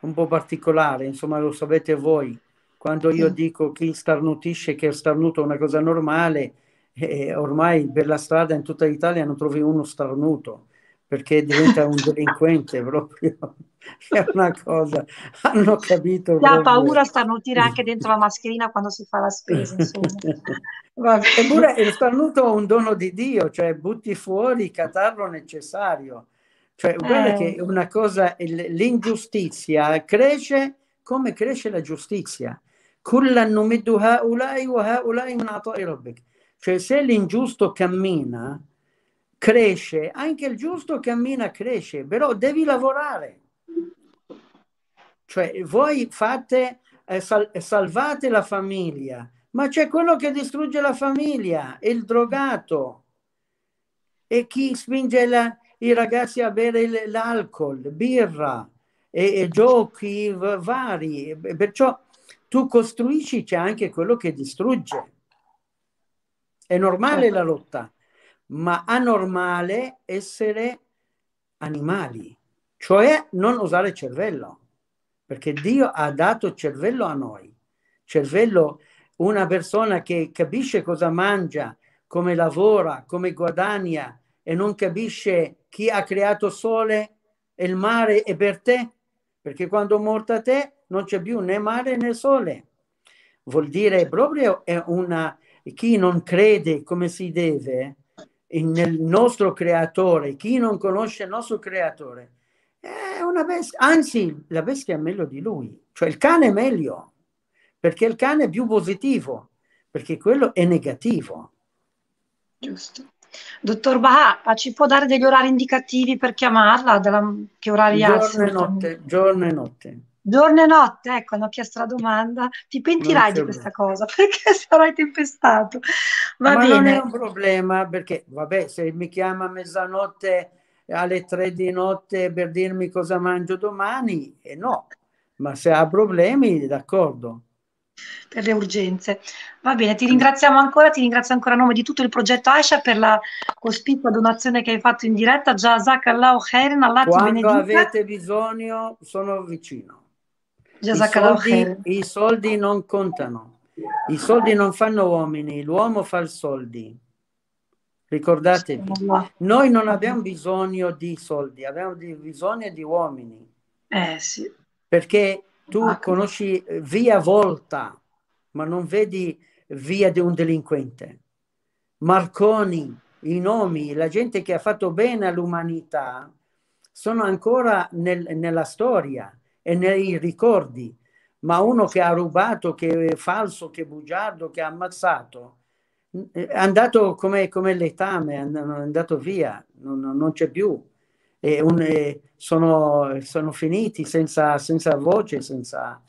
un po particolare, insomma lo sapete voi. Quando io dico chi starnutisce che il starnuto è una cosa normale, eh, ormai per la strada in tutta Italia non trovi uno starnuto perché diventa un delinquente proprio. È una cosa, hanno capito. La proprio. paura starnutire anche dentro la mascherina quando si fa la spesa, Eppure è starnuto un dono di Dio, cioè butti fuori il catarro necessario. Cioè, guarda eh. che una cosa, l'ingiustizia cresce come cresce la giustizia. Cioè, se l'ingiusto cammina, cresce, anche il giusto cammina, cresce, però devi lavorare. Cioè, voi fate, eh, sal- salvate la famiglia, ma c'è quello che distrugge la famiglia, il drogato, e chi spinge la, i ragazzi a bere il, l'alcol, birra, e, e giochi vari. Perciò tu costruisci, c'è anche quello che distrugge. È normale la lotta ma anormale essere animali, cioè non usare cervello, perché Dio ha dato cervello a noi. Cervello, una persona che capisce cosa mangia, come lavora, come guadagna e non capisce chi ha creato sole e il mare è per te, perché quando morta te non c'è più né mare né sole. Vuol dire proprio è una, chi non crede come si deve, nel nostro creatore, chi non conosce il nostro creatore, è una bestia, anzi la bestia è meglio di lui, cioè il cane è meglio, perché il cane è più positivo, perché quello è negativo. Giusto. Dottor Baha, ci può dare degli orari indicativi per chiamarla? Della, che orari ha? Giorno, giorno e notte. Giorno e notte, ecco, hanno chiesto la domanda. Ti pentirai di questa cosa perché sarai tempestato. Va Ma bene. non è un problema perché, vabbè, se mi chiama a mezzanotte alle tre di notte per dirmi cosa mangio domani, e eh no. Ma se ha problemi, d'accordo per le urgenze. Va bene, ti ringraziamo ancora, ti ringrazio ancora a nome di tutto il progetto Aisha per la cospicua donazione che hai fatto in diretta. Jazakallah khairan, Allah ti benedica. Quando avete bisogno, sono vicino. I soldi, I soldi non contano. I soldi non fanno uomini, l'uomo fa i soldi. Ricordatevi, noi non abbiamo bisogno di soldi, abbiamo bisogno di uomini. Eh, sì. Perché tu ah, conosci eh, via volta, ma non vedi via di un delinquente. Marconi, i nomi, la gente che ha fatto bene all'umanità sono ancora nel, nella storia e nei ricordi, ma uno che ha rubato, che è falso, che è bugiardo, che ha ammazzato, è andato come, come letame, è andato via, non, non c'è più. Un, sono, sono, finiti senza, senza voce, senza...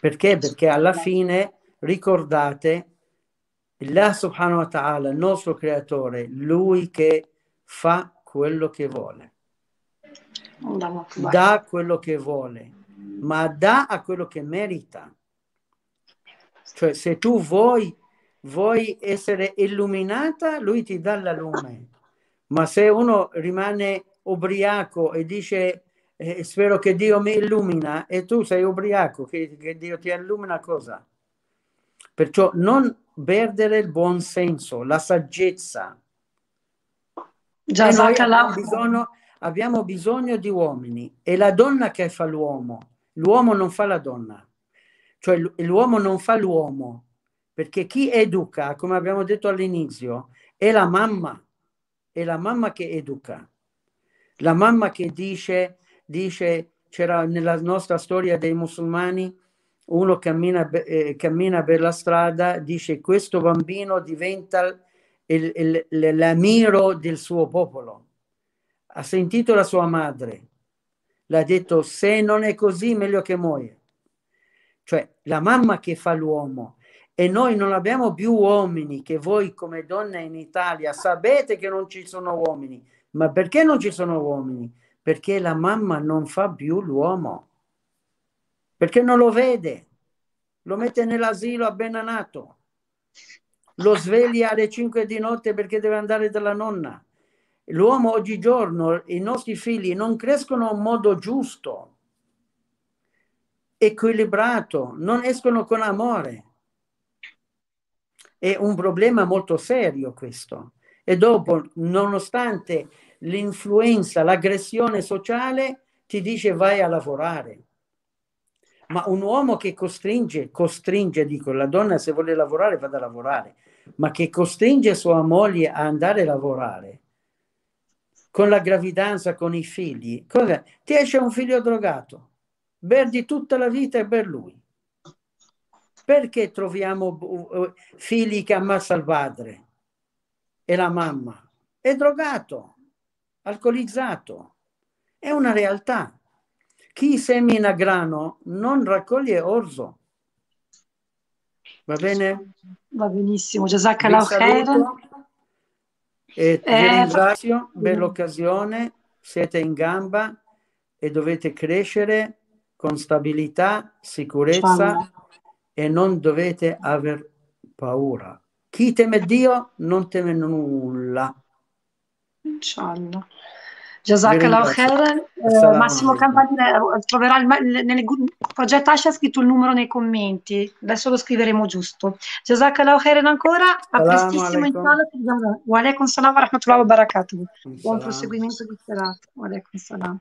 Perché? Perché alla fine ricordate la subhanahu wa ta'ala, il nostro creatore, lui che fa quello che vuole, Dà quello che vuole ma dà a quello che merita. Cioè se tu vuoi, vuoi essere illuminata, lui ti dà la lume. Ma se uno rimane ubriaco e dice eh, spero che Dio mi illumina e tu sei ubriaco, che, che Dio ti illumina cosa? Perciò non perdere il buon senso, la saggezza. Già, abbiamo, bisogno, abbiamo bisogno di uomini. e la donna che fa l'uomo. L'uomo non fa la donna, cioè l'uomo non fa l'uomo, perché chi educa, come abbiamo detto all'inizio, è la mamma, è la mamma che educa. La mamma che dice, dice c'era nella nostra storia dei musulmani, uno cammina, eh, cammina per la strada, dice questo bambino diventa l'amiro del suo popolo. Ha sentito la sua madre, ha detto se non è così meglio che muoia. Cioè la mamma che fa l'uomo e noi non abbiamo più uomini che voi come donne in Italia sapete che non ci sono uomini. Ma perché non ci sono uomini? Perché la mamma non fa più l'uomo. Perché non lo vede. Lo mette nell'asilo appena nato. Lo sveglia alle 5 di notte perché deve andare dalla nonna L'uomo oggigiorno, i nostri figli non crescono in modo giusto, equilibrato, non escono con amore. È un problema molto serio questo. E dopo, nonostante l'influenza, l'aggressione sociale, ti dice vai a lavorare. Ma un uomo che costringe, costringe, dico, la donna se vuole lavorare vada a lavorare, ma che costringe sua moglie a andare a lavorare, con la gravidanza, con i figli. Cosa? Ti esce un figlio drogato, perdi tutta la vita e per lui. Perché troviamo uh, uh, figli che ammazza il padre e la mamma? È drogato, alcolizzato. È una realtà. Chi semina grano non raccoglie orzo. Va bene? Va benissimo. Giazakallah khair. E eh, vi eh, ringrazio per mm. l'occasione, siete in gamba e dovete crescere con stabilità, sicurezza e non dovete aver paura. Chi teme Dio non teme nulla. Inshallah. Jazakallah Khair. Eh, Massimo Campanile eh, troverà il, nel, progetto Asha scritto il numero nei commenti. Adesso lo scriveremo giustamente. Jazakallah Khairan ancora. A prestissimo inshallah. Wa alaikum salam wa rahmatullah wa barakatuh. Buon proseguimento di serata. Wa alaikum salam.